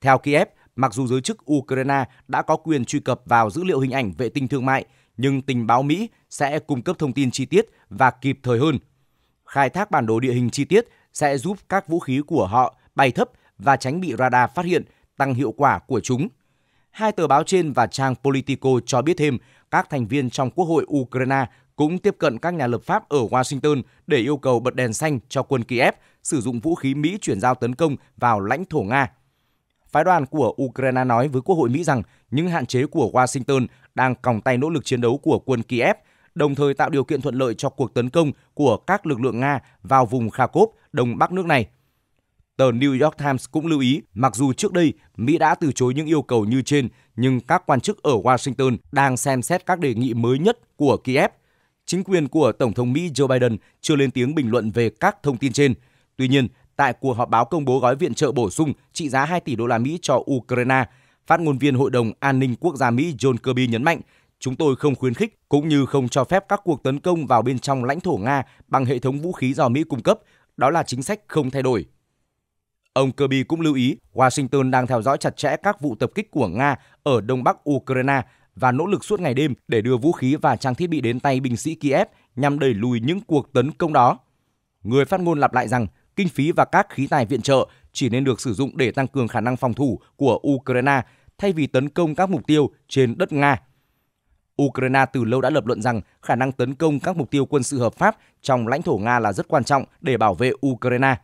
Theo Kiev, mặc dù giới chức Ukraine đã có quyền truy cập vào dữ liệu hình ảnh vệ tinh thương mại, nhưng tình báo Mỹ sẽ cung cấp thông tin chi tiết và kịp thời hơn. Khai thác bản đồ địa hình chi tiết sẽ giúp các vũ khí của họ bay thấp và tránh bị radar phát hiện, tăng hiệu quả của chúng. Hai tờ báo trên và trang Politico cho biết thêm các thành viên trong Quốc hội Ukraine cũng tiếp cận các nhà lập pháp ở Washington để yêu cầu bật đèn xanh cho quân Kiev sử dụng vũ khí Mỹ chuyển giao tấn công vào lãnh thổ Nga. Phái đoàn của Ukraine nói với Quốc hội Mỹ rằng những hạn chế của Washington đang còng tay nỗ lực chiến đấu của quân Kiev, đồng thời tạo điều kiện thuận lợi cho cuộc tấn công của các lực lượng Nga vào vùng Kharkov, đông bắc nước này. Tờ New York Times cũng lưu ý, mặc dù trước đây Mỹ đã từ chối những yêu cầu như trên, nhưng các quan chức ở Washington đang xem xét các đề nghị mới nhất của Kiev – chính quyền của Tổng thống Mỹ Joe Biden chưa lên tiếng bình luận về các thông tin trên. Tuy nhiên, tại cuộc họp báo công bố gói viện trợ bổ sung trị giá 2 tỷ đô la Mỹ cho Ukraine, phát ngôn viên Hội đồng An ninh Quốc gia Mỹ John Kirby nhấn mạnh, chúng tôi không khuyến khích cũng như không cho phép các cuộc tấn công vào bên trong lãnh thổ Nga bằng hệ thống vũ khí do Mỹ cung cấp, đó là chính sách không thay đổi. Ông Kirby cũng lưu ý, Washington đang theo dõi chặt chẽ các vụ tập kích của Nga ở đông bắc Ukraine và nỗ lực suốt ngày đêm để đưa vũ khí và trang thiết bị đến tay binh sĩ Kiev nhằm đẩy lùi những cuộc tấn công đó. Người phát ngôn lặp lại rằng kinh phí và các khí tài viện trợ chỉ nên được sử dụng để tăng cường khả năng phòng thủ của Ukraine thay vì tấn công các mục tiêu trên đất Nga. Ukraine từ lâu đã lập luận rằng khả năng tấn công các mục tiêu quân sự hợp pháp trong lãnh thổ Nga là rất quan trọng để bảo vệ Ukraine.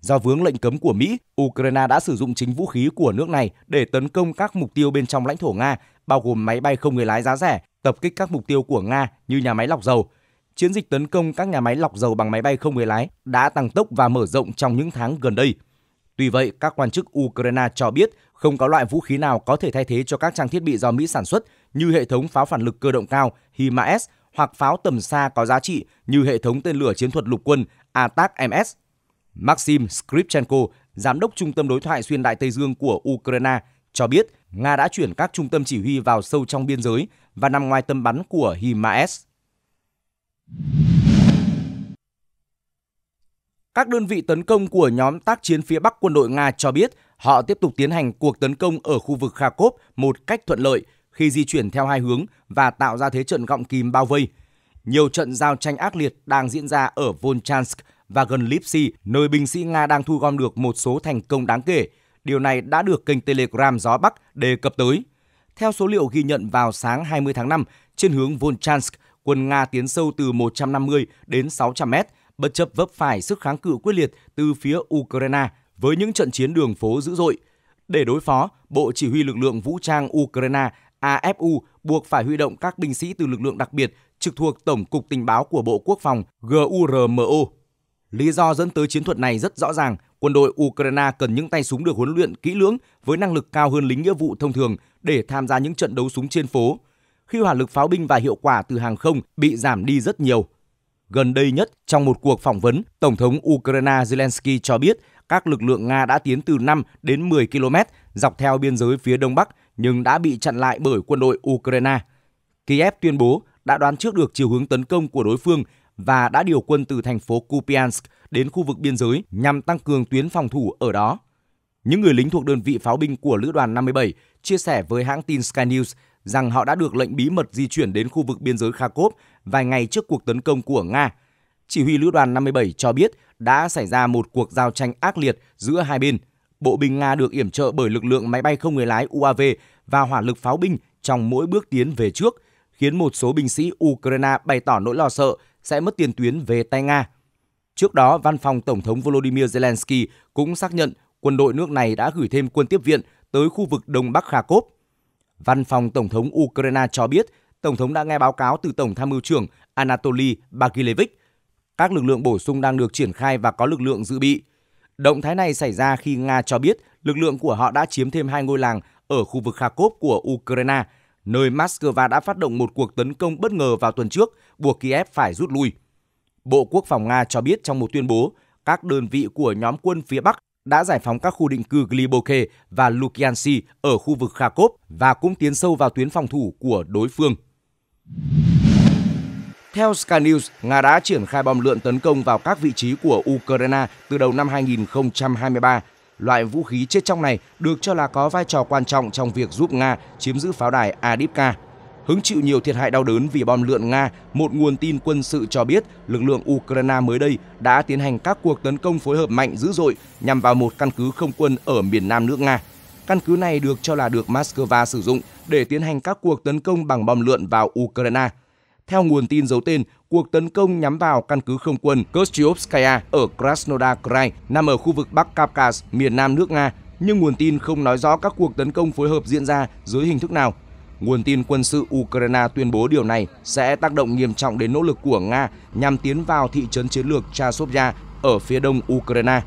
Do vướng lệnh cấm của Mỹ, Ukraine đã sử dụng chính vũ khí của nước này để tấn công các mục tiêu bên trong lãnh thổ Nga bao gồm máy bay không người lái giá rẻ, tập kích các mục tiêu của Nga như nhà máy lọc dầu. Chiến dịch tấn công các nhà máy lọc dầu bằng máy bay không người lái đã tăng tốc và mở rộng trong những tháng gần đây. Tuy vậy, các quan chức Ukraine cho biết không có loại vũ khí nào có thể thay thế cho các trang thiết bị do Mỹ sản xuất như hệ thống pháo phản lực cơ động cao HIMARS hoặc pháo tầm xa có giá trị như hệ thống tên lửa chiến thuật lục quân ATAC-MS. Maxim Skripchenko, giám đốc Trung tâm Đối thoại xuyên Đại Tây Dương của Ukraine, cho biết Nga đã chuyển các trung tâm chỉ huy vào sâu trong biên giới và nằm ngoài tầm bắn của HIMARS. Các đơn vị tấn công của nhóm tác chiến phía Bắc quân đội Nga cho biết họ tiếp tục tiến hành cuộc tấn công ở khu vực Kharkov một cách thuận lợi khi di chuyển theo hai hướng và tạo ra thế trận gọng kìm bao vây. Nhiều trận giao tranh ác liệt đang diễn ra ở Volchansk và gần Lipsy, nơi binh sĩ Nga đang thu gom được một số thành công đáng kể – Điều này đã được kênh Telegram Gió Bắc đề cập tới. Theo số liệu ghi nhận vào sáng 20 tháng 5, trên hướng Volchansk, quân Nga tiến sâu từ 150 đến 600 mét, bất chấp vấp phải sức kháng cự quyết liệt từ phía Ukraine với những trận chiến đường phố dữ dội. Để đối phó, Bộ Chỉ huy lực lượng vũ trang Ukraine AFU buộc phải huy động các binh sĩ từ lực lượng đặc biệt trực thuộc Tổng cục Tình báo của Bộ Quốc phòng GURMO Lý do dẫn tới chiến thuật này rất rõ ràng, quân đội Ukraine cần những tay súng được huấn luyện kỹ lưỡng với năng lực cao hơn lính nghĩa vụ thông thường để tham gia những trận đấu súng trên phố. Khi hỏa lực pháo binh và hiệu quả từ hàng không bị giảm đi rất nhiều. Gần đây nhất, trong một cuộc phỏng vấn, Tổng thống Ukraine Zelensky cho biết các lực lượng Nga đã tiến từ 5 đến 10 km dọc theo biên giới phía đông bắc nhưng đã bị chặn lại bởi quân đội Ukraine. Kiev tuyên bố đã đoán trước được chiều hướng tấn công của đối phương và đã điều quân từ thành phố Kupiansk đến khu vực biên giới nhằm tăng cường tuyến phòng thủ ở đó. Những người lính thuộc đơn vị pháo binh của Lữ đoàn 57 chia sẻ với hãng tin Sky News rằng họ đã được lệnh bí mật di chuyển đến khu vực biên giới Kharkov vài ngày trước cuộc tấn công của Nga. Chỉ huy Lữ đoàn 57 cho biết đã xảy ra một cuộc giao tranh ác liệt giữa hai bên. Bộ binh Nga được yểm trợ bởi lực lượng máy bay không người lái UAV và hỏa lực pháo binh trong mỗi bước tiến về trước, khiến một số binh sĩ Ukraine bày tỏ nỗi lo sợ sẽ mất tiền tuyến về tay Nga. Trước đó, văn phòng Tổng thống Volodymyr Zelensky cũng xác nhận quân đội nước này đã gửi thêm quân tiếp viện tới khu vực Đông Bắc Kharkov. Văn phòng Tổng thống Ukraine cho biết Tổng thống đã nghe báo cáo từ Tổng tham mưu trưởng Anatoly Bagilevich. Các lực lượng bổ sung đang được triển khai và có lực lượng dự bị. Động thái này xảy ra khi Nga cho biết lực lượng của họ đã chiếm thêm hai ngôi làng ở khu vực Kharkov của Ukraine – nơi Moscow đã phát động một cuộc tấn công bất ngờ vào tuần trước, buộc Kiev phải rút lui. Bộ Quốc phòng Nga cho biết trong một tuyên bố, các đơn vị của nhóm quân phía Bắc đã giải phóng các khu định cư Gliboke và Lukyansi ở khu vực Kharkov và cũng tiến sâu vào tuyến phòng thủ của đối phương. Theo Sky News, Nga đã triển khai bom lượn tấn công vào các vị trí của Ukraine từ đầu năm 2023 Loại vũ khí chết trong này được cho là có vai trò quan trọng trong việc giúp Nga chiếm giữ pháo đài Adipka. Hứng chịu nhiều thiệt hại đau đớn vì bom lượn Nga, một nguồn tin quân sự cho biết lực lượng Ukraine mới đây đã tiến hành các cuộc tấn công phối hợp mạnh dữ dội nhằm vào một căn cứ không quân ở miền nam nước Nga. Căn cứ này được cho là được Moscow sử dụng để tiến hành các cuộc tấn công bằng bom lượn vào Ukraine – theo nguồn tin giấu tên, cuộc tấn công nhắm vào căn cứ không quân Kostyovskaya ở Krasnodar Krai nằm ở khu vực Bắc Kavkaz, miền nam nước Nga, nhưng nguồn tin không nói rõ các cuộc tấn công phối hợp diễn ra dưới hình thức nào. Nguồn tin quân sự Ukraine tuyên bố điều này sẽ tác động nghiêm trọng đến nỗ lực của Nga nhằm tiến vào thị trấn chiến lược Chasovya ở phía đông Ukraine.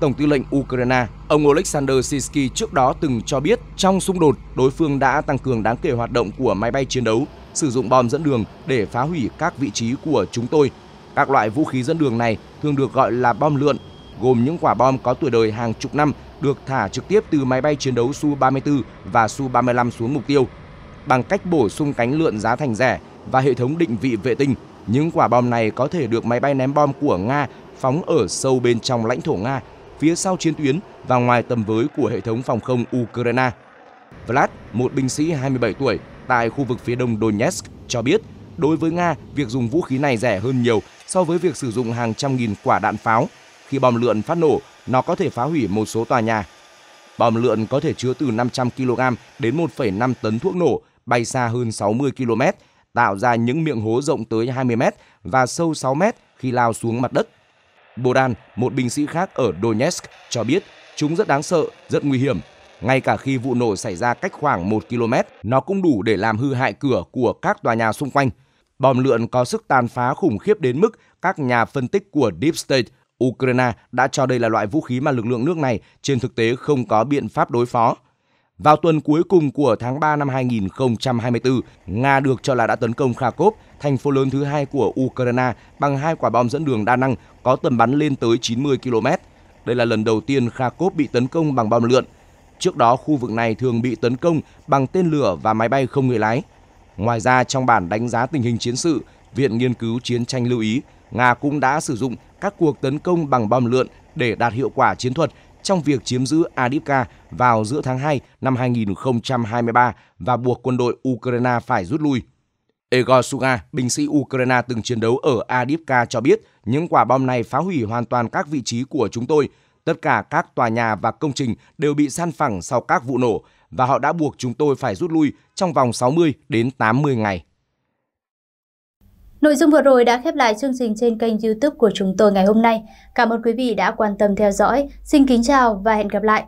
Tổng tư lệnh Ukraine, ông Oleksandr Sisky trước đó từng cho biết trong xung đột, đối phương đã tăng cường đáng kể hoạt động của máy bay chiến đấu sử dụng bom dẫn đường để phá hủy các vị trí của chúng tôi. Các loại vũ khí dẫn đường này thường được gọi là bom lượn, gồm những quả bom có tuổi đời hàng chục năm được thả trực tiếp từ máy bay chiến đấu Su-34 và Su-35 xuống mục tiêu. Bằng cách bổ sung cánh lượn giá thành rẻ và hệ thống định vị vệ tinh, những quả bom này có thể được máy bay ném bom của Nga phóng ở sâu bên trong lãnh thổ Nga, phía sau chiến tuyến và ngoài tầm với của hệ thống phòng không Ukraine. Vlad, một binh sĩ 27 tuổi, tại khu vực phía đông Donetsk cho biết, đối với Nga, việc dùng vũ khí này rẻ hơn nhiều so với việc sử dụng hàng trăm nghìn quả đạn pháo. Khi bom lượn phát nổ, nó có thể phá hủy một số tòa nhà. Bom lượn có thể chứa từ 500 kg đến 1,5 tấn thuốc nổ, bay xa hơn 60 km, tạo ra những miệng hố rộng tới 20 m và sâu 6 m khi lao xuống mặt đất. Bodan, một binh sĩ khác ở Donetsk, cho biết chúng rất đáng sợ, rất nguy hiểm ngay cả khi vụ nổ xảy ra cách khoảng 1 km, nó cũng đủ để làm hư hại cửa của các tòa nhà xung quanh. Bom lượn có sức tàn phá khủng khiếp đến mức các nhà phân tích của Deep State Ukraine đã cho đây là loại vũ khí mà lực lượng nước này trên thực tế không có biện pháp đối phó. Vào tuần cuối cùng của tháng 3 năm 2024, Nga được cho là đã tấn công Kharkov, thành phố lớn thứ hai của Ukraine, bằng hai quả bom dẫn đường đa năng có tầm bắn lên tới 90 km. Đây là lần đầu tiên Kharkov bị tấn công bằng bom lượn. Trước đó, khu vực này thường bị tấn công bằng tên lửa và máy bay không người lái. Ngoài ra, trong bản đánh giá tình hình chiến sự, Viện Nghiên cứu Chiến tranh lưu ý, Nga cũng đã sử dụng các cuộc tấn công bằng bom lượn để đạt hiệu quả chiến thuật trong việc chiếm giữ Adivka vào giữa tháng 2 năm 2023 và buộc quân đội Ukraine phải rút lui. Egor Suga, binh sĩ Ukraine từng chiến đấu ở Adivka cho biết những quả bom này phá hủy hoàn toàn các vị trí của chúng tôi – Tất cả các tòa nhà và công trình đều bị san phẳng sau các vụ nổ và họ đã buộc chúng tôi phải rút lui trong vòng 60 đến 80 ngày. Nội dung vừa rồi đã khép lại chương trình trên kênh YouTube của chúng tôi ngày hôm nay. Cảm ơn quý vị đã quan tâm theo dõi. Xin kính chào và hẹn gặp lại.